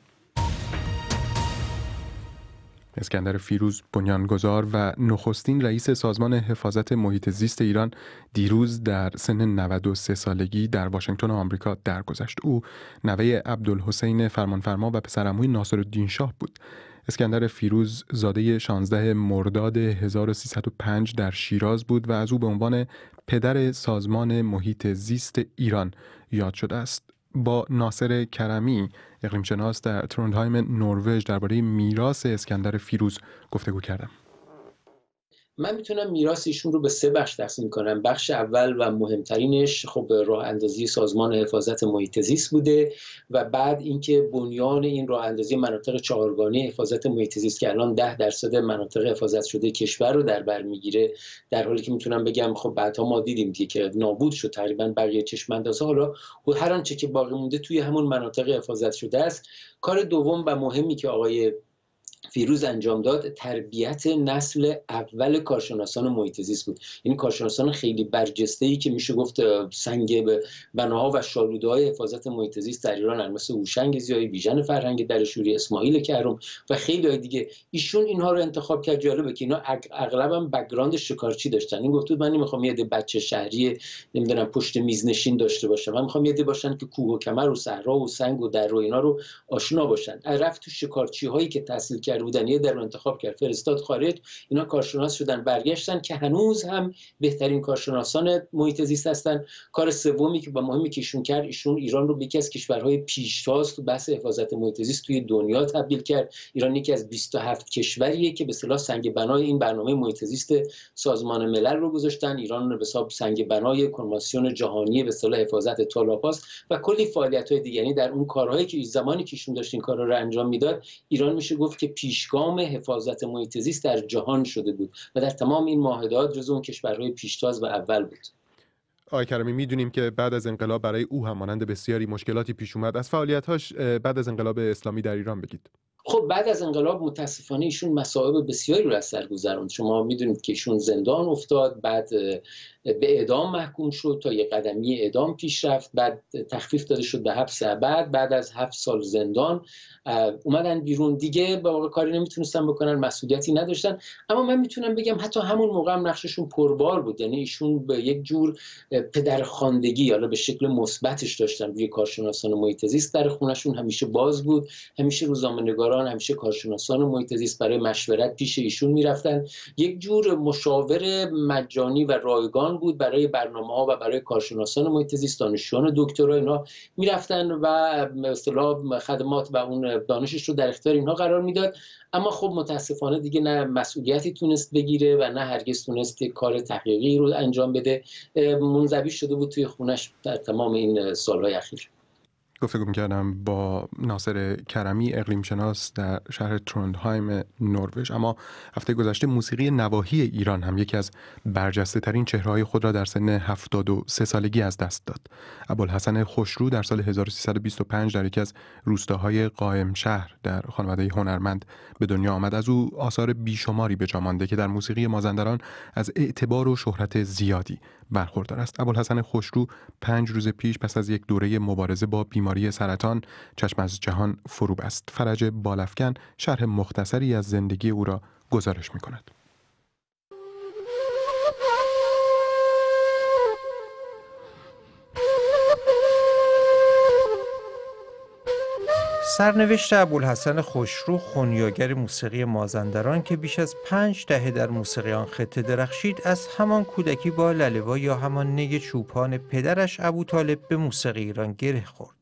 اسکندر فیروز بنیانگذار و نخستین رئیس سازمان حفاظت محیط زیست ایران دیروز در سن 93 سالگی در واشنگتن آمریکا درگذشت او نوه عبدالحسین فرمانفرما و پسرعموی ناصرالدین شاه بود اسکندر فیروز زاده 16 مرداد 1305 در شیراز بود و از او به عنوان پدر سازمان محیط زیست ایران یاد شده است با ناصر کرمی اقلیمشناس در تروندهایم نروژ درباره میراث اسکندر فیروز گفتگو کردم من میتونم میراث ایشون رو به سه بخش تقسیم کنم بخش اول و مهمترینش خب راه اندازی سازمان حفاظت محیط زیست بوده و بعد اینکه بنیان این راه اندازی مناطق چهارگانه حفاظت محیط زیست که الان ده درصد مناطق حفاظت شده کشور رو در بر میگیره در حالی که میتونم بگم خب بعدها ما دیدیم که نابود شد تقریبا بقیه چشم اندازه حالا هر آنچه که باقی مونده توی همون مناطق حفاظت شده است کار دوم و مهمی که آقای فیروز انجام داد تربیت نسل اول کارشناسان محیط زیست بود یعنی کارشناسان خیلی برجسته ای که میشه گفت سنگ بناها و شالوده های حفاظت محیط زیست در ایران مثل اوشنگ، زیایی بیژن فرهنگ شوری اسماعیل کرم و خیلی های دیگه ایشون اینها رو انتخاب کرد جالبه که اینا اغلبم بک‌گراند شکارچی داشتن این گفت من میخوام یه بچه شهری نمیدونم پشت میز نشین داشته باشم من میخوام یه باشن که کوه و کمر و صحرا و سنگ و در و اینا رو آشنا باشن رفت تو شکارچی هایی که تحصیل کرد بودنی در انتخاب کرد فرستاد خارج اینا کارشناس شدن برگشتن که هنوز هم بهترین کارشناسان محیط زیست هستن کار سومی که با مهمی که ایشون کرد ایشون ایران رو به یکی از کشورهای پیشتاز تو بحث حفاظت محیط زیست توی دنیا تبدیل کرد ایران یکی از 27 کشوریه که به اصطلاح سنگ بنای این برنامه محیط زیست سازمان ملل رو گذاشتن ایران رو به حساب سنگ بنای کنوانسیون جهانی به اصطلاح حفاظت تالاپاست و کلی فعالیت‌های دیگری در اون کارهایی که زمانی که ایشون داشت کارا رو انجام میداد ایران میشه گفت که پیشگام حفاظت محیط زیست در جهان شده بود و در تمام این معاهدات جزو اون کشورهای پیشتاز و اول بود آقای کرمی میدونیم که بعد از انقلاب برای او هم مانند بسیاری مشکلاتی پیش اومد از فعالیت‌هاش بعد از انقلاب اسلامی در ایران بگید خب بعد از انقلاب متاسفانه ایشون مصائب بسیاری رو از سر گذروند شما میدونید که ایشون زندان افتاد بعد به اعدام محکوم شد تا یه قدمی اعدام پیش رفت بعد تخفیف داده شد به حبس بعد بعد از هفت سال زندان اومدن بیرون دیگه با واقع کاری نمیتونستن بکنن مسئولیتی نداشتن اما من میتونم بگم حتی همون موقع هم نقششون پربار بود یعنی ایشون به یک جور خاندگی حالا به شکل مثبتش داشتن روی کارشناسان محیط زیست در خونشون همیشه باز بود همیشه روزنامه‌نگار همیشه کارشناسان محیط برای مشورت پیش ایشون میرفتن یک جور مشاور مجانی و رایگان بود برای برنامه ها و برای کارشناسان محیط زیست دانشجویان دکترا اینا میرفتن و اصطلاح خدمات و اون دانشش رو در اختیار اینها قرار میداد اما خب متاسفانه دیگه نه مسئولیتی تونست بگیره و نه هرگز تونست کار تحقیقی رو انجام بده منزبی شده بود توی خونش در تمام این سالهای اخیر گفتگو میکردم با ناصر کرمی اقلیم شناس در شهر تروندهایم نروژ اما هفته گذشته موسیقی نواحی ایران هم یکی از برجسته ترین خود را در سن 73 سالگی از دست داد ابوالحسن خوشرو در سال 1325 در یکی از روستاهای قائم شهر در خانواده هنرمند به دنیا آمد از او آثار بیشماری به جا مانده که در موسیقی مازندران از اعتبار و شهرت زیادی برخوردار است ابوالحسن خوشرو پنج روز پیش پس از یک دوره مبارزه با بیماری سرطان چشم از جهان فروب است فرج بالفکن شرح مختصری از زندگی او را گزارش می کند. سرنوشت ابوالحسن خوشرو خونیاگر موسیقی مازندران که بیش از پنج دهه در موسیقی آن خطه درخشید از همان کودکی با للوا یا همان نگ چوپان پدرش ابوطالب طالب به موسیقی ایران گره خورد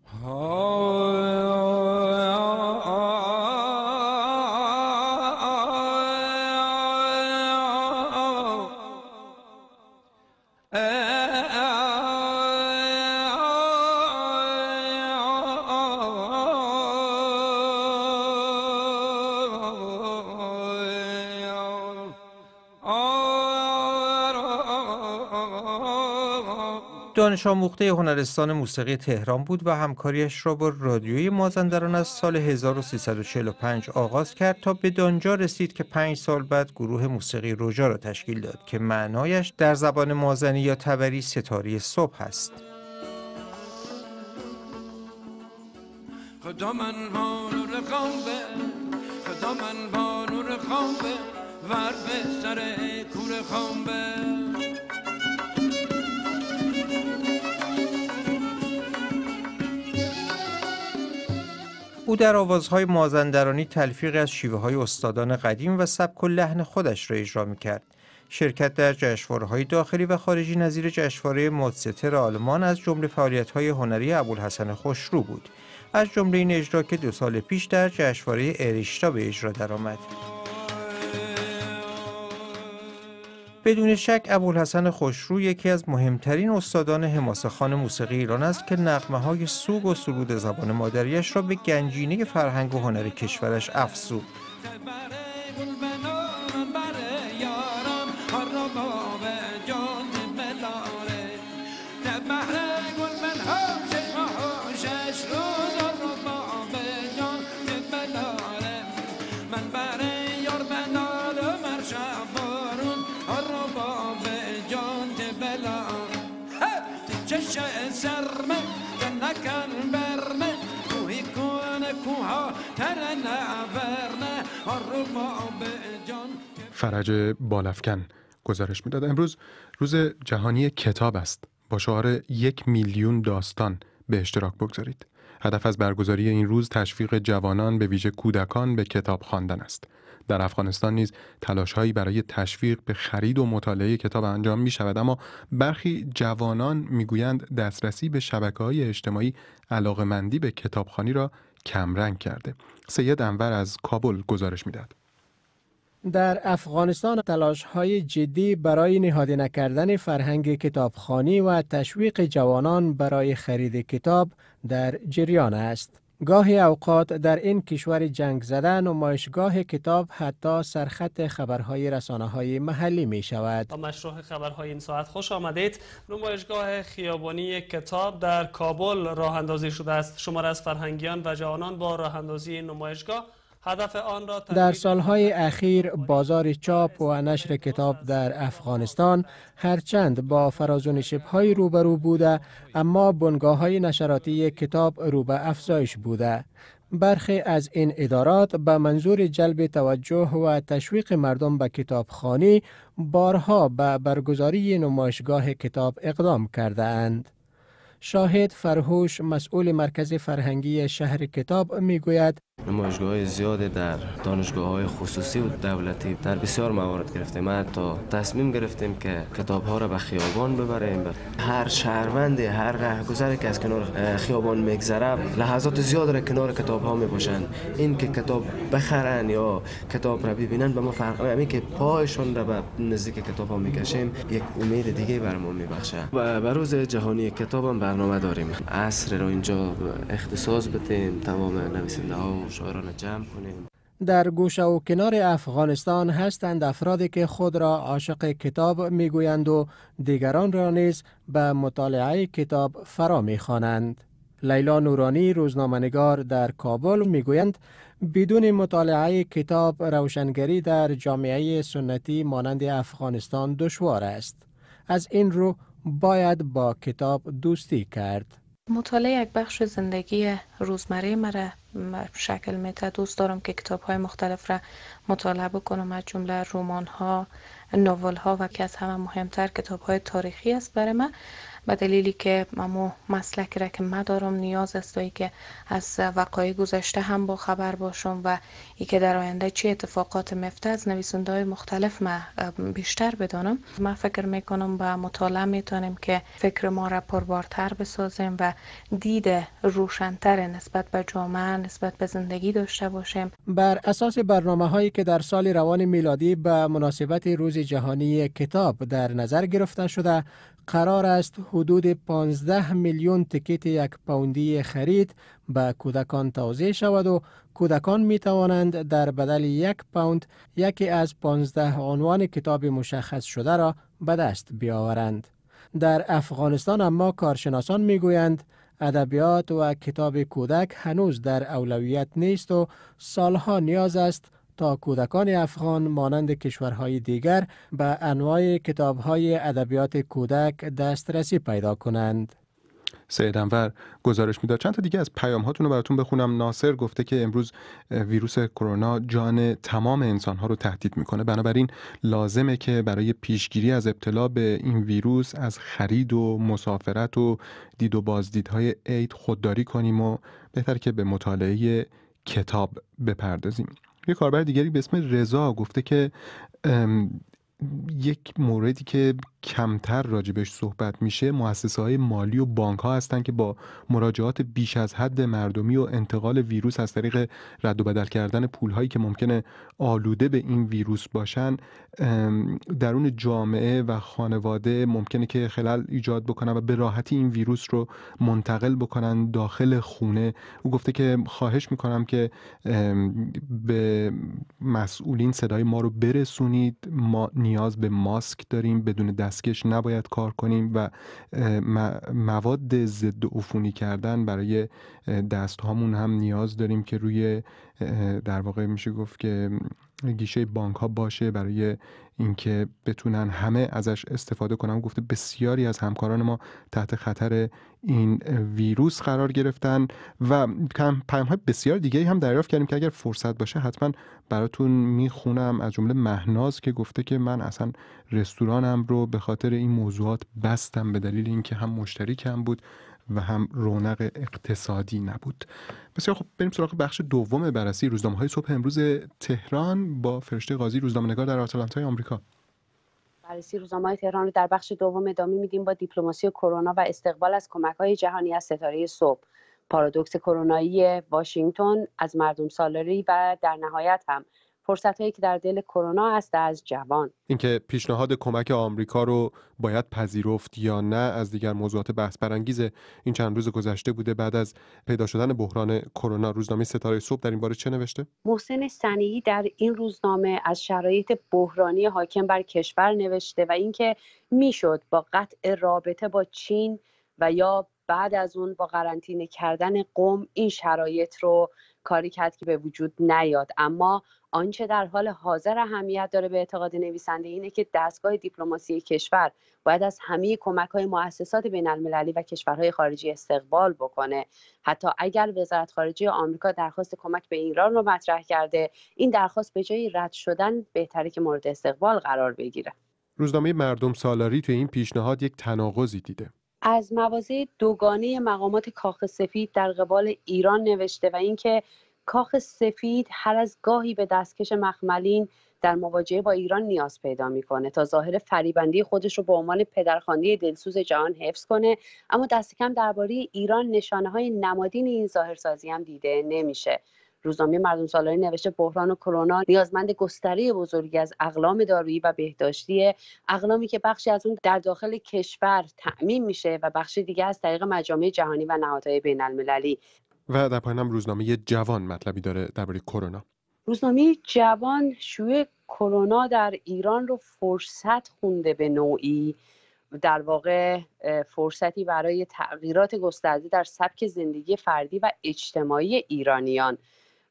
دانش آموخته هنرستان موسیقی تهران بود و همکاریش را با رادیوی مازندران از سال 1345 آغاز کرد تا به دانجا رسید که پنج سال بعد گروه موسیقی روجا را تشکیل داد که معنایش در زبان مازنی یا تبری ستاری صبح است. خدا من با خدا من بانور ور به سر کور او در آوازهای مازندرانی تلفیقی از شیوه های استادان قدیم و سبک و لحن خودش را اجرا می کرد. شرکت در های داخلی و خارجی نظیر جشنواره موتستر آلمان از جمله های هنری ابوالحسن خوشرو بود از جمله این اجرا که دو سال پیش در جشنواره اریشتا به اجرا درآمد بدون شک ابوالحسن خوشرو یکی از مهمترین استادان خان موسیقی ایران است که نقمه های سوگ و سرود زبان مادریش را به گنجینه فرهنگ و هنر کشورش افزود. فرج بالافکن گزارش میداد امروز روز جهانی کتاب است با شعار یک میلیون داستان به اشتراک بگذارید هدف از برگزاری این روز تشویق جوانان به ویژه کودکان به کتاب خواندن است در افغانستان نیز تلاشهایی برای تشویق به خرید و مطالعه کتاب انجام می شود اما برخی جوانان میگویند دسترسی به شبکه های اجتماعی علاقمندی به کتابخوانی را کمرنگ کرده سید انور از کابل گزارش میداد. در افغانستان تلاش های جدی برای نهاده نکردن فرهنگ کتابخانی و تشویق جوانان برای خرید کتاب در جریان است. گاهی اوقات در این کشور جنگ زده نمایشگاه کتاب حتی سرخط خبرهای رسانه های محلی می شود. مشروع خبرهای این ساعت خوش آمدید. نمایشگاه خیابانی کتاب در کابل راه اندازی شده است. شماره از فرهنگیان و جوانان با راه اندازی نمایشگاه در سالهای اخیر بازار چاپ و نشر کتاب در افغانستان هرچند با فراز و نشیب‌های روبرو بوده اما بنگاه های نشراتی کتاب رو به افزایش بوده برخی از این ادارات به منظور جلب توجه و تشویق مردم به کتابخانی بارها به برگزاری نمایشگاه کتاب اقدام کرده اند. شاهد فرهوش مسئول مرکز فرهنگی شهر کتاب میگوید نمایشگاه زیاد در دانشگاه های خصوصی و دولتی در بسیار موارد گرفتیم ما تا تصمیم گرفتیم که کتاب ها را به خیابان ببریم هر شهروند هر رهگذری که از کنار خیابان میگذره لحظات زیاد را کنار کتاب ها میباشند این که کتاب بخرن یا کتاب را ببینن به ما فرق نمی که پایشون را به نزدیک کتاب ها میکشیم یک امید دیگه بر ما میبخشه به روز جهانی کتاب برنامه داریم عصر را اینجا اختصاص بدیم تمام نویسنده ها کنیم در گوشه و کنار افغانستان هستند افرادی که خود را عاشق کتاب میگویند و دیگران را نیز به مطالعه کتاب فرا میخوانند لیلا نورانی روزنامهنگار در کابل میگویند بدون مطالعه کتاب روشنگری در جامعه سنتی مانند افغانستان دشوار است از این رو باید با کتاب دوستی کرد مطالعه یک بخش زندگی روزمره مرا شکل میده دوست دارم که کتاب های مختلف را مطالعه بکنم از جمله رمان ها نوول ها و که از همه مهمتر کتاب های تاریخی است برای من به دلیلی که مو مسلکی را که من دارم نیاز است و که از وقایع گذشته هم با خبر باشم و ای که در آینده چه اتفاقات مفته از نویسنده های مختلف ما بیشتر بدانم من فکر میکنم با مطالعه میتونیم که فکر ما را پربارتر بسازیم و دید روشنتر نسبت به جامعه نسبت به زندگی داشته باشیم بر اساس برنامه هایی که در سال روان میلادی به مناسبت روز جهانی کتاب در نظر گرفته شده قرار است حدود 15 میلیون تکیت یک پوندی خرید به کودکان توضیح شود و کودکان می توانند در بدل یک پوند یکی از 15 عنوان کتاب مشخص شده را به دست بیاورند. در افغانستان اما کارشناسان می گویند ادبیات و کتاب کودک هنوز در اولویت نیست و سالها نیاز است تا کودکان افغان مانند کشورهای دیگر به انواع کتابهای ادبیات کودک دسترسی پیدا کنند. سید انور گزارش میداد چند تا دیگه از پیام هاتون رو براتون بخونم ناصر گفته که امروز ویروس کرونا جان تمام انسان ها رو تهدید میکنه بنابراین لازمه که برای پیشگیری از ابتلا به این ویروس از خرید و مسافرت و دید و بازدیدهای عید خودداری کنیم و بهتر که به مطالعه کتاب بپردازیم یه کاربر دیگری به اسم رضا گفته که یک موردی که کمتر راجبش صحبت میشه مؤسسه های مالی و بانک ها هستن که با مراجعات بیش از حد مردمی و انتقال ویروس از طریق رد و بدل کردن پول هایی که ممکنه آلوده به این ویروس باشن درون جامعه و خانواده ممکنه که خلل ایجاد بکنن و به راحتی این ویروس رو منتقل بکنن داخل خونه او گفته که خواهش میکنم که به مسئولین صدای ما رو برسونید ما نیاز به ماسک داریم بدون دستکش نباید کار کنیم و مواد ضد عفونی کردن برای دست هامون هم نیاز داریم که روی در واقع میشه گفت که گیشه بانک ها باشه برای اینکه بتونن همه ازش استفاده کنن گفته بسیاری از همکاران ما تحت خطر این ویروس قرار گرفتن و پیام های بسیار دیگری هم دریافت کردیم که اگر فرصت باشه حتما براتون میخونم از جمله مهناز که گفته که من اصلا رستورانم رو به خاطر این موضوعات بستم به دلیل اینکه هم مشتری کم بود و هم رونق اقتصادی نبود بسیار خب بریم سراغ بخش دوم بررسی روزنامه های صبح امروز تهران با فرشته قاضی روزنامه‌نگار نگار در آتلانتای آمریکا بررسی روزنامه تهران رو در بخش دوم ادامه میدیم با دیپلماسی کرونا و استقبال از کمک های جهانی از ستاره صبح پارادوکس کرونایی واشنگتن از مردم سالاری و در نهایت هم فرصت هایی که در دل کرونا هست از جوان اینکه پیشنهاد کمک آمریکا رو باید پذیرفت یا نه از دیگر موضوعات بحث برانگیز این چند روز گذشته بوده بعد از پیدا شدن بحران کرونا روزنامه ستاره صبح در این باره چه نوشته محسن سنی در این روزنامه از شرایط بحرانی حاکم بر کشور نوشته و اینکه میشد با قطع رابطه با چین و یا بعد از اون با قرنطینه کردن قوم این شرایط رو کاری کرد که به وجود نیاد اما آنچه در حال حاضر اهمیت داره به اعتقاد نویسنده اینه که دستگاه دیپلماسی کشور باید از همه کمک های مؤسسات بین المللی و کشورهای خارجی استقبال بکنه حتی اگر وزارت خارجه آمریکا درخواست کمک به ایران رو مطرح کرده این درخواست به جایی رد شدن بهتره که مورد استقبال قرار بگیره روزنامه مردم سالاری تو این پیشنهاد یک تناقضی دیده از مواضع دوگانه مقامات کاخ سفید در قبال ایران نوشته و اینکه کاخ سفید هر از گاهی به دستکش مخملین در مواجهه با ایران نیاز پیدا میکنه تا ظاهر فریبندی خودش رو به عنوان پدرخوانده دلسوز جهان حفظ کنه اما دست کم درباره ایران نشانه های نمادین این ظاهرسازی هم دیده نمیشه روزنامه مردم سالاری نوشته بحران و کرونا نیازمند گستری بزرگی از اقلام دارویی و بهداشتی اقلامی که بخشی از اون در داخل کشور تعمین میشه و بخش دیگه از طریق مجامع جهانی و نهادهای بین المللی و در پایان هم روزنامه جوان مطلبی داره درباره کرونا روزنامه جوان شیوع کرونا در ایران رو فرصت خونده به نوعی در واقع فرصتی برای تغییرات گسترده در سبک زندگی فردی و اجتماعی ایرانیان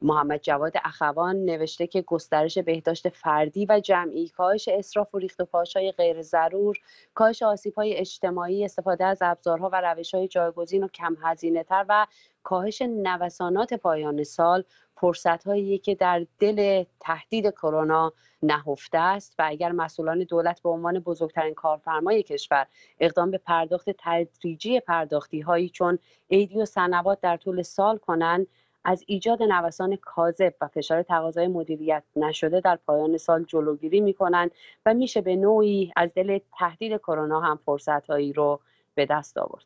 محمد جواد اخوان نوشته که گسترش بهداشت فردی و جمعی کاهش اسراف و ریخت و های غیر ضرور کاهش های اجتماعی استفاده از ابزارها و های جایگزین و کم هزینه تر و کاهش نوسانات پایان سال فرصت هایی که در دل تهدید کرونا نهفته است و اگر مسئولان دولت به عنوان بزرگترین کارفرمای کشور اقدام به پرداخت تدریجی پرداختی هایی چون عیدی و سنوات در طول سال کنند از ایجاد نوسان کاذب و فشار تقاضای مدیریت نشده در پایان سال جلوگیری کنند و میشه به نوعی از دل تهدید کرونا هم فرصت هایی رو به دست آورد.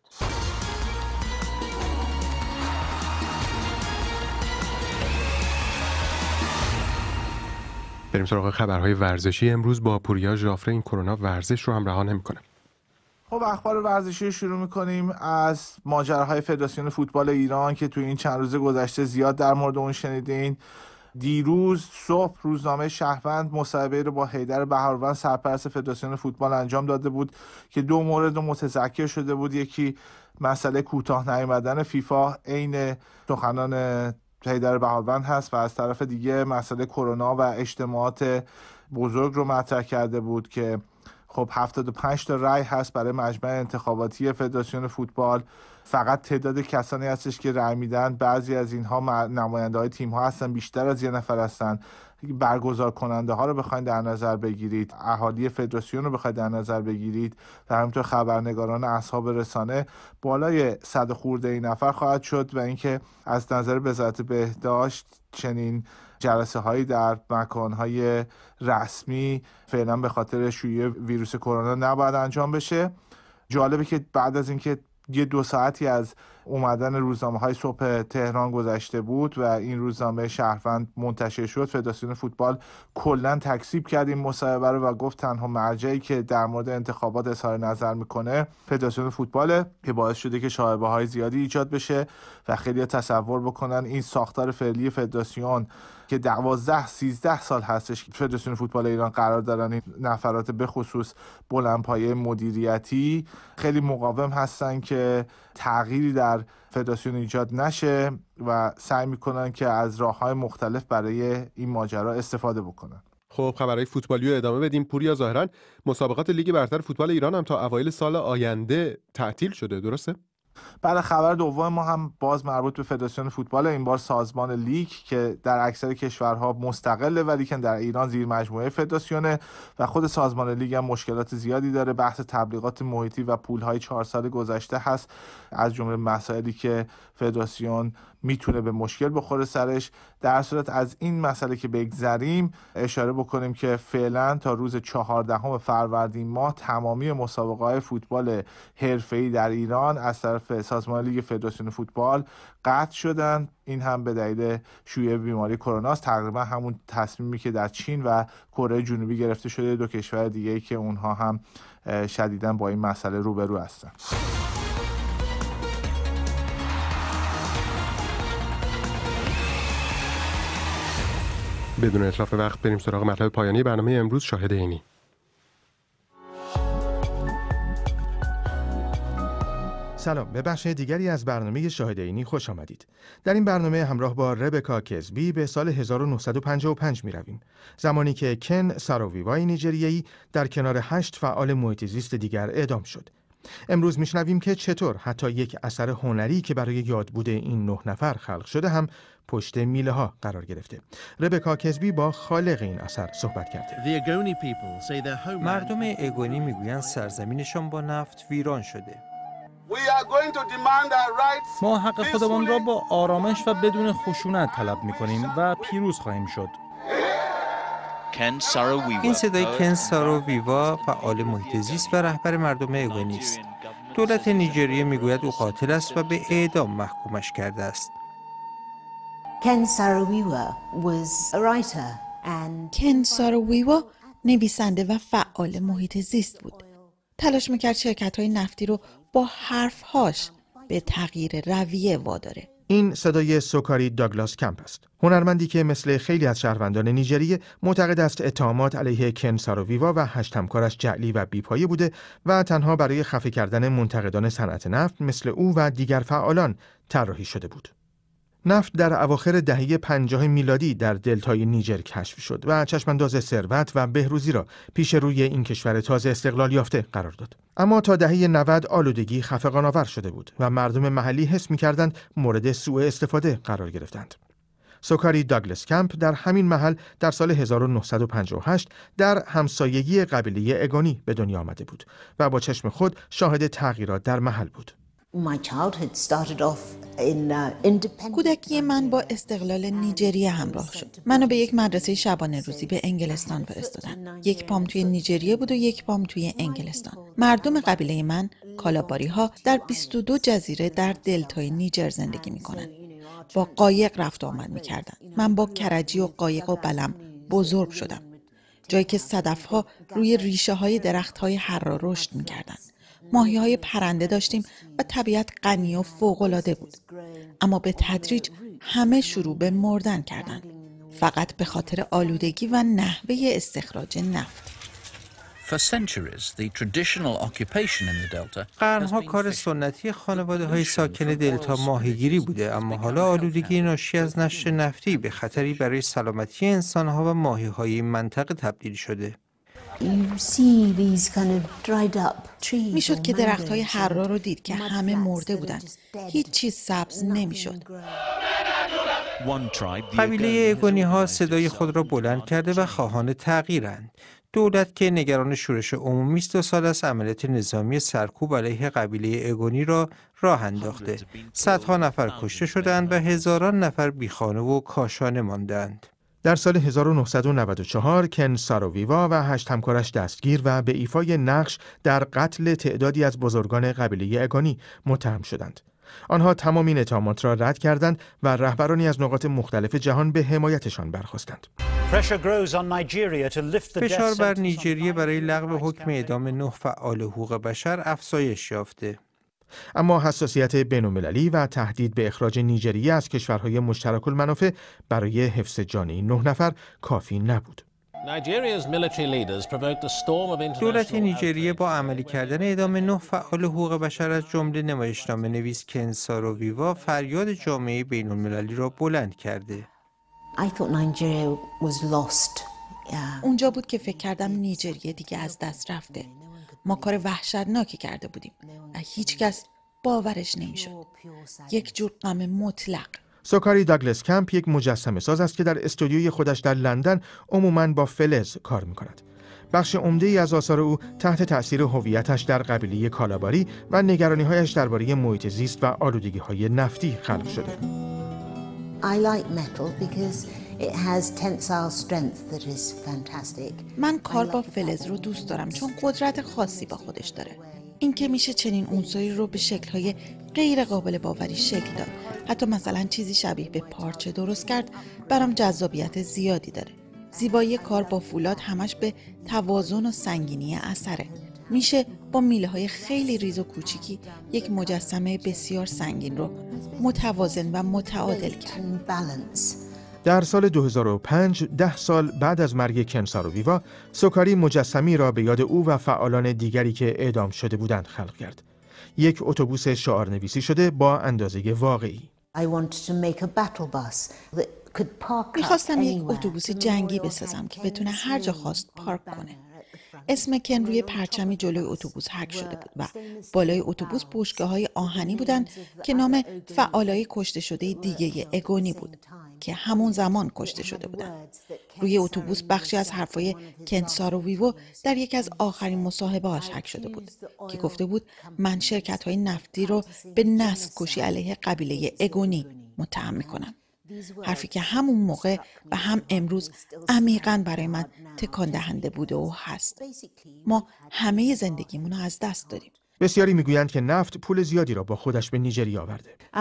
بریم سراغ خبرهای ورزشی امروز با پوریا ژافره این کرونا ورزش رو هم رها نمیکنه. خب اخبار ورزشی شروع میکنیم از ماجراهای فدراسیون فوتبال ایران که تو این چند روز گذشته زیاد در مورد اون شنیدین دیروز صبح روزنامه شهروند مصاحبه رو با حیدر بهاروند سرپرست فدراسیون فوتبال انجام داده بود که دو مورد رو متذکر شده بود یکی مسئله کوتاه نیامدن فیفا عین سخنان حیدر بهاروند هست و از طرف دیگه مسئله کرونا و اجتماعات بزرگ رو مطرح کرده بود که خب 75 تا رأی هست برای مجمع انتخاباتی فدراسیون فوتبال فقط تعداد کسانی هستش که رأی میدن بعضی از اینها نماینده های تیم ها هستن بیشتر از یه نفر هستن برگزار کننده ها رو بخواید در نظر بگیرید اهالی فدراسیون رو بخواید در نظر بگیرید و همینطور خبرنگاران اصحاب رسانه بالای صد خورده این نفر خواهد شد و اینکه از نظر وزارت بهداشت چنین جلسه هایی در مکان های رسمی فعلا به خاطر شوی ویروس کرونا نباید انجام بشه جالبه که بعد از اینکه یه دو ساعتی از اومدن روزنامه های صبح تهران گذشته بود و این روزنامه شهروند منتشر شد فدراسیون فوتبال کلا تکسیب کرد این مصاحبه رو و گفت تنها مرجعی که در مورد انتخابات اظهار نظر میکنه فدراسیون فوتباله که باعث شده که شایبه های زیادی ایجاد بشه و خیلی تصور بکنن این ساختار فعلی فدراسیون که دوازده، سیزده سال هستش که فدراسیون فوتبال ایران قرار دارن این نفرات به خصوص بلندپایه مدیریتی خیلی مقاوم هستن که تغییری در فدراسیون ایجاد نشه و سعی میکنن که از راه های مختلف برای این ماجرا استفاده بکنن خب خبرهای فوتبالی رو ادامه بدیم پوریا ظاهرا مسابقات لیگ برتر فوتبال ایران هم تا اوایل سال آینده تعطیل شده درسته بعد خبر دوم ما هم باز مربوط به فدراسیون فوتبال این بار سازمان لیگ که در اکثر کشورها مستقله ولی که در ایران زیر مجموعه فدراسیونه و خود سازمان لیگ هم مشکلات زیادی داره بحث تبلیغات محیطی و پولهای چهار سال گذشته هست از جمله مسائلی که فدراسیون میتونه به مشکل بخوره سرش در صورت از این مسئله که بگذریم اشاره بکنیم که فعلا تا روز چهاردهم فروردین ما تمامی مسابقه های فوتبال ای در ایران از طرف سازمان لیگ فدراسیون فوتبال قطع شدن این هم به دلیل شیوع بیماری کرونا تقریبا همون تصمیمی که در چین و کره جنوبی گرفته شده دو کشور دیگه که اونها هم شدیدا با این مسئله روبرو هستند. بدون اطلاف وقت بریم سراغ مطلب پایانی برنامه امروز شاهد اینی سلام به بخش دیگری از برنامه شاهد اینی خوش آمدید. در این برنامه همراه با ربکا کزبی به سال 1955 می رویم. زمانی که کن ساروویوای نیجریهی در کنار هشت فعال محیط دیگر اعدام شد. امروز میشنویم که چطور حتی یک اثر هنری که برای یاد بوده این نه نفر خلق شده هم پشت میله ها قرار گرفته ربکا کزبی با خالق این اثر صحبت کرده مردم اگونی میگویند سرزمینشان با نفت ویران شده ما حق خودمان را با آرامش و بدون خشونت طلب می و پیروز خواهیم شد این صدای کن سارو ویوا فعال محیط و رهبر مردم اگونی است دولت نیجریه میگوید او قاتل است و به اعدام محکومش کرده است Ken سارویوا was نویسنده و فعال محیط زیست بود. تلاش میکرد شرکت های نفتی رو با حرفهاش به تغییر رویه واداره. این صدای سوکاری داگلاس کمپ است. هنرمندی که مثل خیلی از شهروندان نیجریه معتقد است اتهامات علیه کن سارویوا و هشت همکارش جعلی و بیپایه بوده و تنها برای خفه کردن منتقدان صنعت نفت مثل او و دیگر فعالان طراحی شده بود. نفت در اواخر دهه 50 میلادی در دلتای نیجر کشف شد و چشمانداز ثروت و بهروزی را پیش روی این کشور تازه استقلال یافته قرار داد. اما تا دهه 90 آلودگی خفقان آور شده بود و مردم محلی حس می‌کردند مورد سوء استفاده قرار گرفتند. سوکاری داگلس کمپ در همین محل در سال 1958 در همسایگی قبیله اگانی به دنیا آمده بود و با چشم خود شاهد تغییرات در محل بود. Uh, کودکی من با استقلال نیجریه همراه شد. منو به یک مدرسه شبانه روزی به انگلستان فرستادن. یک پام توی نیجریه بود و یک پام توی انگلستان. مردم قبیله من کالاباری ها در 22 جزیره در دلتای نیجر زندگی میکنن. با قایق رفت و آمد میکردن. من با کرجی و قایق و بلم بزرگ شدم. جایی که صدف ها روی ریشه های درخت های حرا رشد میکردند. ماهی های پرنده داشتیم و طبیعت غنی و فوقالعاده بود اما به تدریج همه شروع به مردن کردند فقط به خاطر آلودگی و نحوه استخراج نفت قرنها کار سنتی خانواده های ساکن دلتا ماهیگیری بوده اما حالا آلودگی ناشی از نشت نفتی به خطری برای سلامتی انسانها و ماهی های منطقه تبدیل شده میشد که درخت های حرا رو دید که همه مرده بودن. هیچ چیز سبز نمیشد قبیله اگونی ها صدای خود را بلند کرده و خواهان تغییرند دولت که نگران شورش عمومی است دو سال از عملیات نظامی سرکوب علیه قبیله اگونی را راه انداخته صدها نفر کشته شدند و هزاران نفر بیخانه و کاشانه ماندند در سال 1994 کن ساروویوا و هشت همکارش دستگیر و به ایفای نقش در قتل تعدادی از بزرگان قبیله اگانی متهم شدند. آنها تمام این اتهامات را رد کردند و رهبرانی از نقاط مختلف جهان به حمایتشان برخواستند. فشار بر نیجریه برای لغو حکم اعدام نه فعال حقوق بشر افزایش یافته. اما حساسیت بین‌المللی و تهدید به اخراج نیجریه از کشورهای مشترک المنافع برای حفظ جان این نه نفر کافی نبود. دولت نیجریه با عملی کردن ادامه نه فعال حقوق بشر از جمله نمایشنامه نویس کنسارو ویوا فریاد جامعه بین المللی را بلند کرده. اونجا بود که فکر کردم نیجریه دیگه از دست رفته. ما کار وحشتناکی کرده بودیم و هیچ کس باورش نمیشد یک جور غم مطلق سوکاری داگلس کمپ یک مجسمه ساز است که در استودیوی خودش در لندن عموما با فلز کار می کند. بخش عمده ای از آثار او تحت تاثیر هویتش در قبیله کالاباری و نگرانی هایش درباره محیط زیست و آلودگی های نفتی خلق شده. من کار با فلز رو دوست دارم چون قدرت خاصی با خودش داره. اینکه میشه چنین اونسایی رو به شکلهای غیر قابل باوری شکل داد حتی مثلا چیزی شبیه به پارچه درست کرد برام جذابیت زیادی داره زیبایی کار با فولاد همش به توازن و سنگینی اثره میشه با میله های خیلی ریز و کوچیکی یک مجسمه بسیار سنگین رو متوازن و متعادل کرد در سال 2005 ده سال بعد از مرگ کنسارو ویوا سوکاری مجسمی را به یاد او و فعالان دیگری که اعدام شده بودند خلق کرد یک اتوبوس شعار نویسی شده با اندازه واقعی میخواستم یک اتوبوس جنگی بسازم که بتونه هر جا خواست پارک کنه اسم کن روی پرچمی جلوی اتوبوس حک شده بود و بالای اتوبوس بشکه های آهنی بودند که نام فعالای کشته شده دیگه اگونی بود که همون زمان کشته شده بودند روی اتوبوس بخشی از حرفای سارو ویو در یکی از آخرین مصاحبه هاش حک شده بود که گفته بود من شرکت های نفتی رو به نسل کشی علیه قبیله اگونی متهم میکنم حرفی که همون موقع و هم امروز عمیقا برای من تکان دهنده بوده و هست ما همه زندگیمون رو از دست دادیم بسیاری میگویند که نفت پول زیادی را با خودش به نیجریه آورده. Um,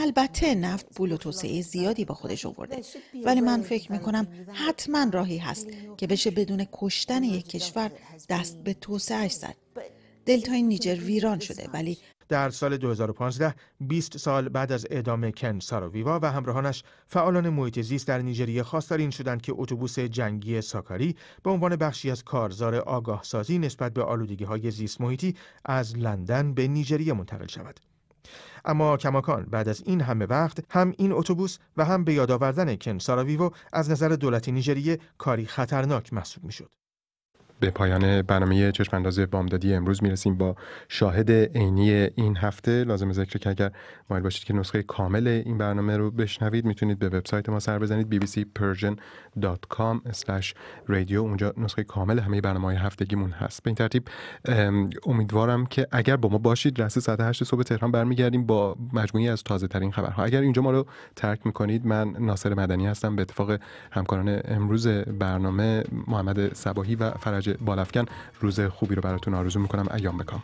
البته نفت پول و توسعه زیادی با خودش آورده. ولی من فکر می کنم حتما راهی هست که بشه بدون کشتن یک کشور دست به توسعهش زد. دلتای نیجر ویران شده ولی در سال 2015 20 سال بعد از اعدام کن ساراویوا و همراهانش فعالان محیط زیست در نیجریه این شدند که اتوبوس جنگی ساکاری به عنوان بخشی از کارزار آگاهسازی نسبت به آلودگی های زیست محیطی از لندن به نیجریه منتقل شود. اما کماکان بعد از این همه وقت هم این اتوبوس و هم به یاد آوردن کن از نظر دولت نیجریه کاری خطرناک محسوب میشد. به پایان برنامه انداز بامدادی امروز میرسیم با شاهد عینی این هفته لازم ذکر که اگر مایل باشید که نسخه کامل این برنامه رو بشنوید میتونید به وبسایت ما سر بزنید bbcpersian.com/radio اونجا نسخه کامل همه برنامه های هفتگیمون هست به این ترتیب امیدوارم که اگر با ما باشید رس ساعت 8 صبح تهران برمیگردیم با مجموعی از تازه ترین خبرها اگر اینجا ما رو ترک میکنید من ناصر مدنی هستم به اتفاق همکاران امروز برنامه محمد صباهی و فرج بالافکن روز خوبی رو براتون آرزو میکنم ایام بکام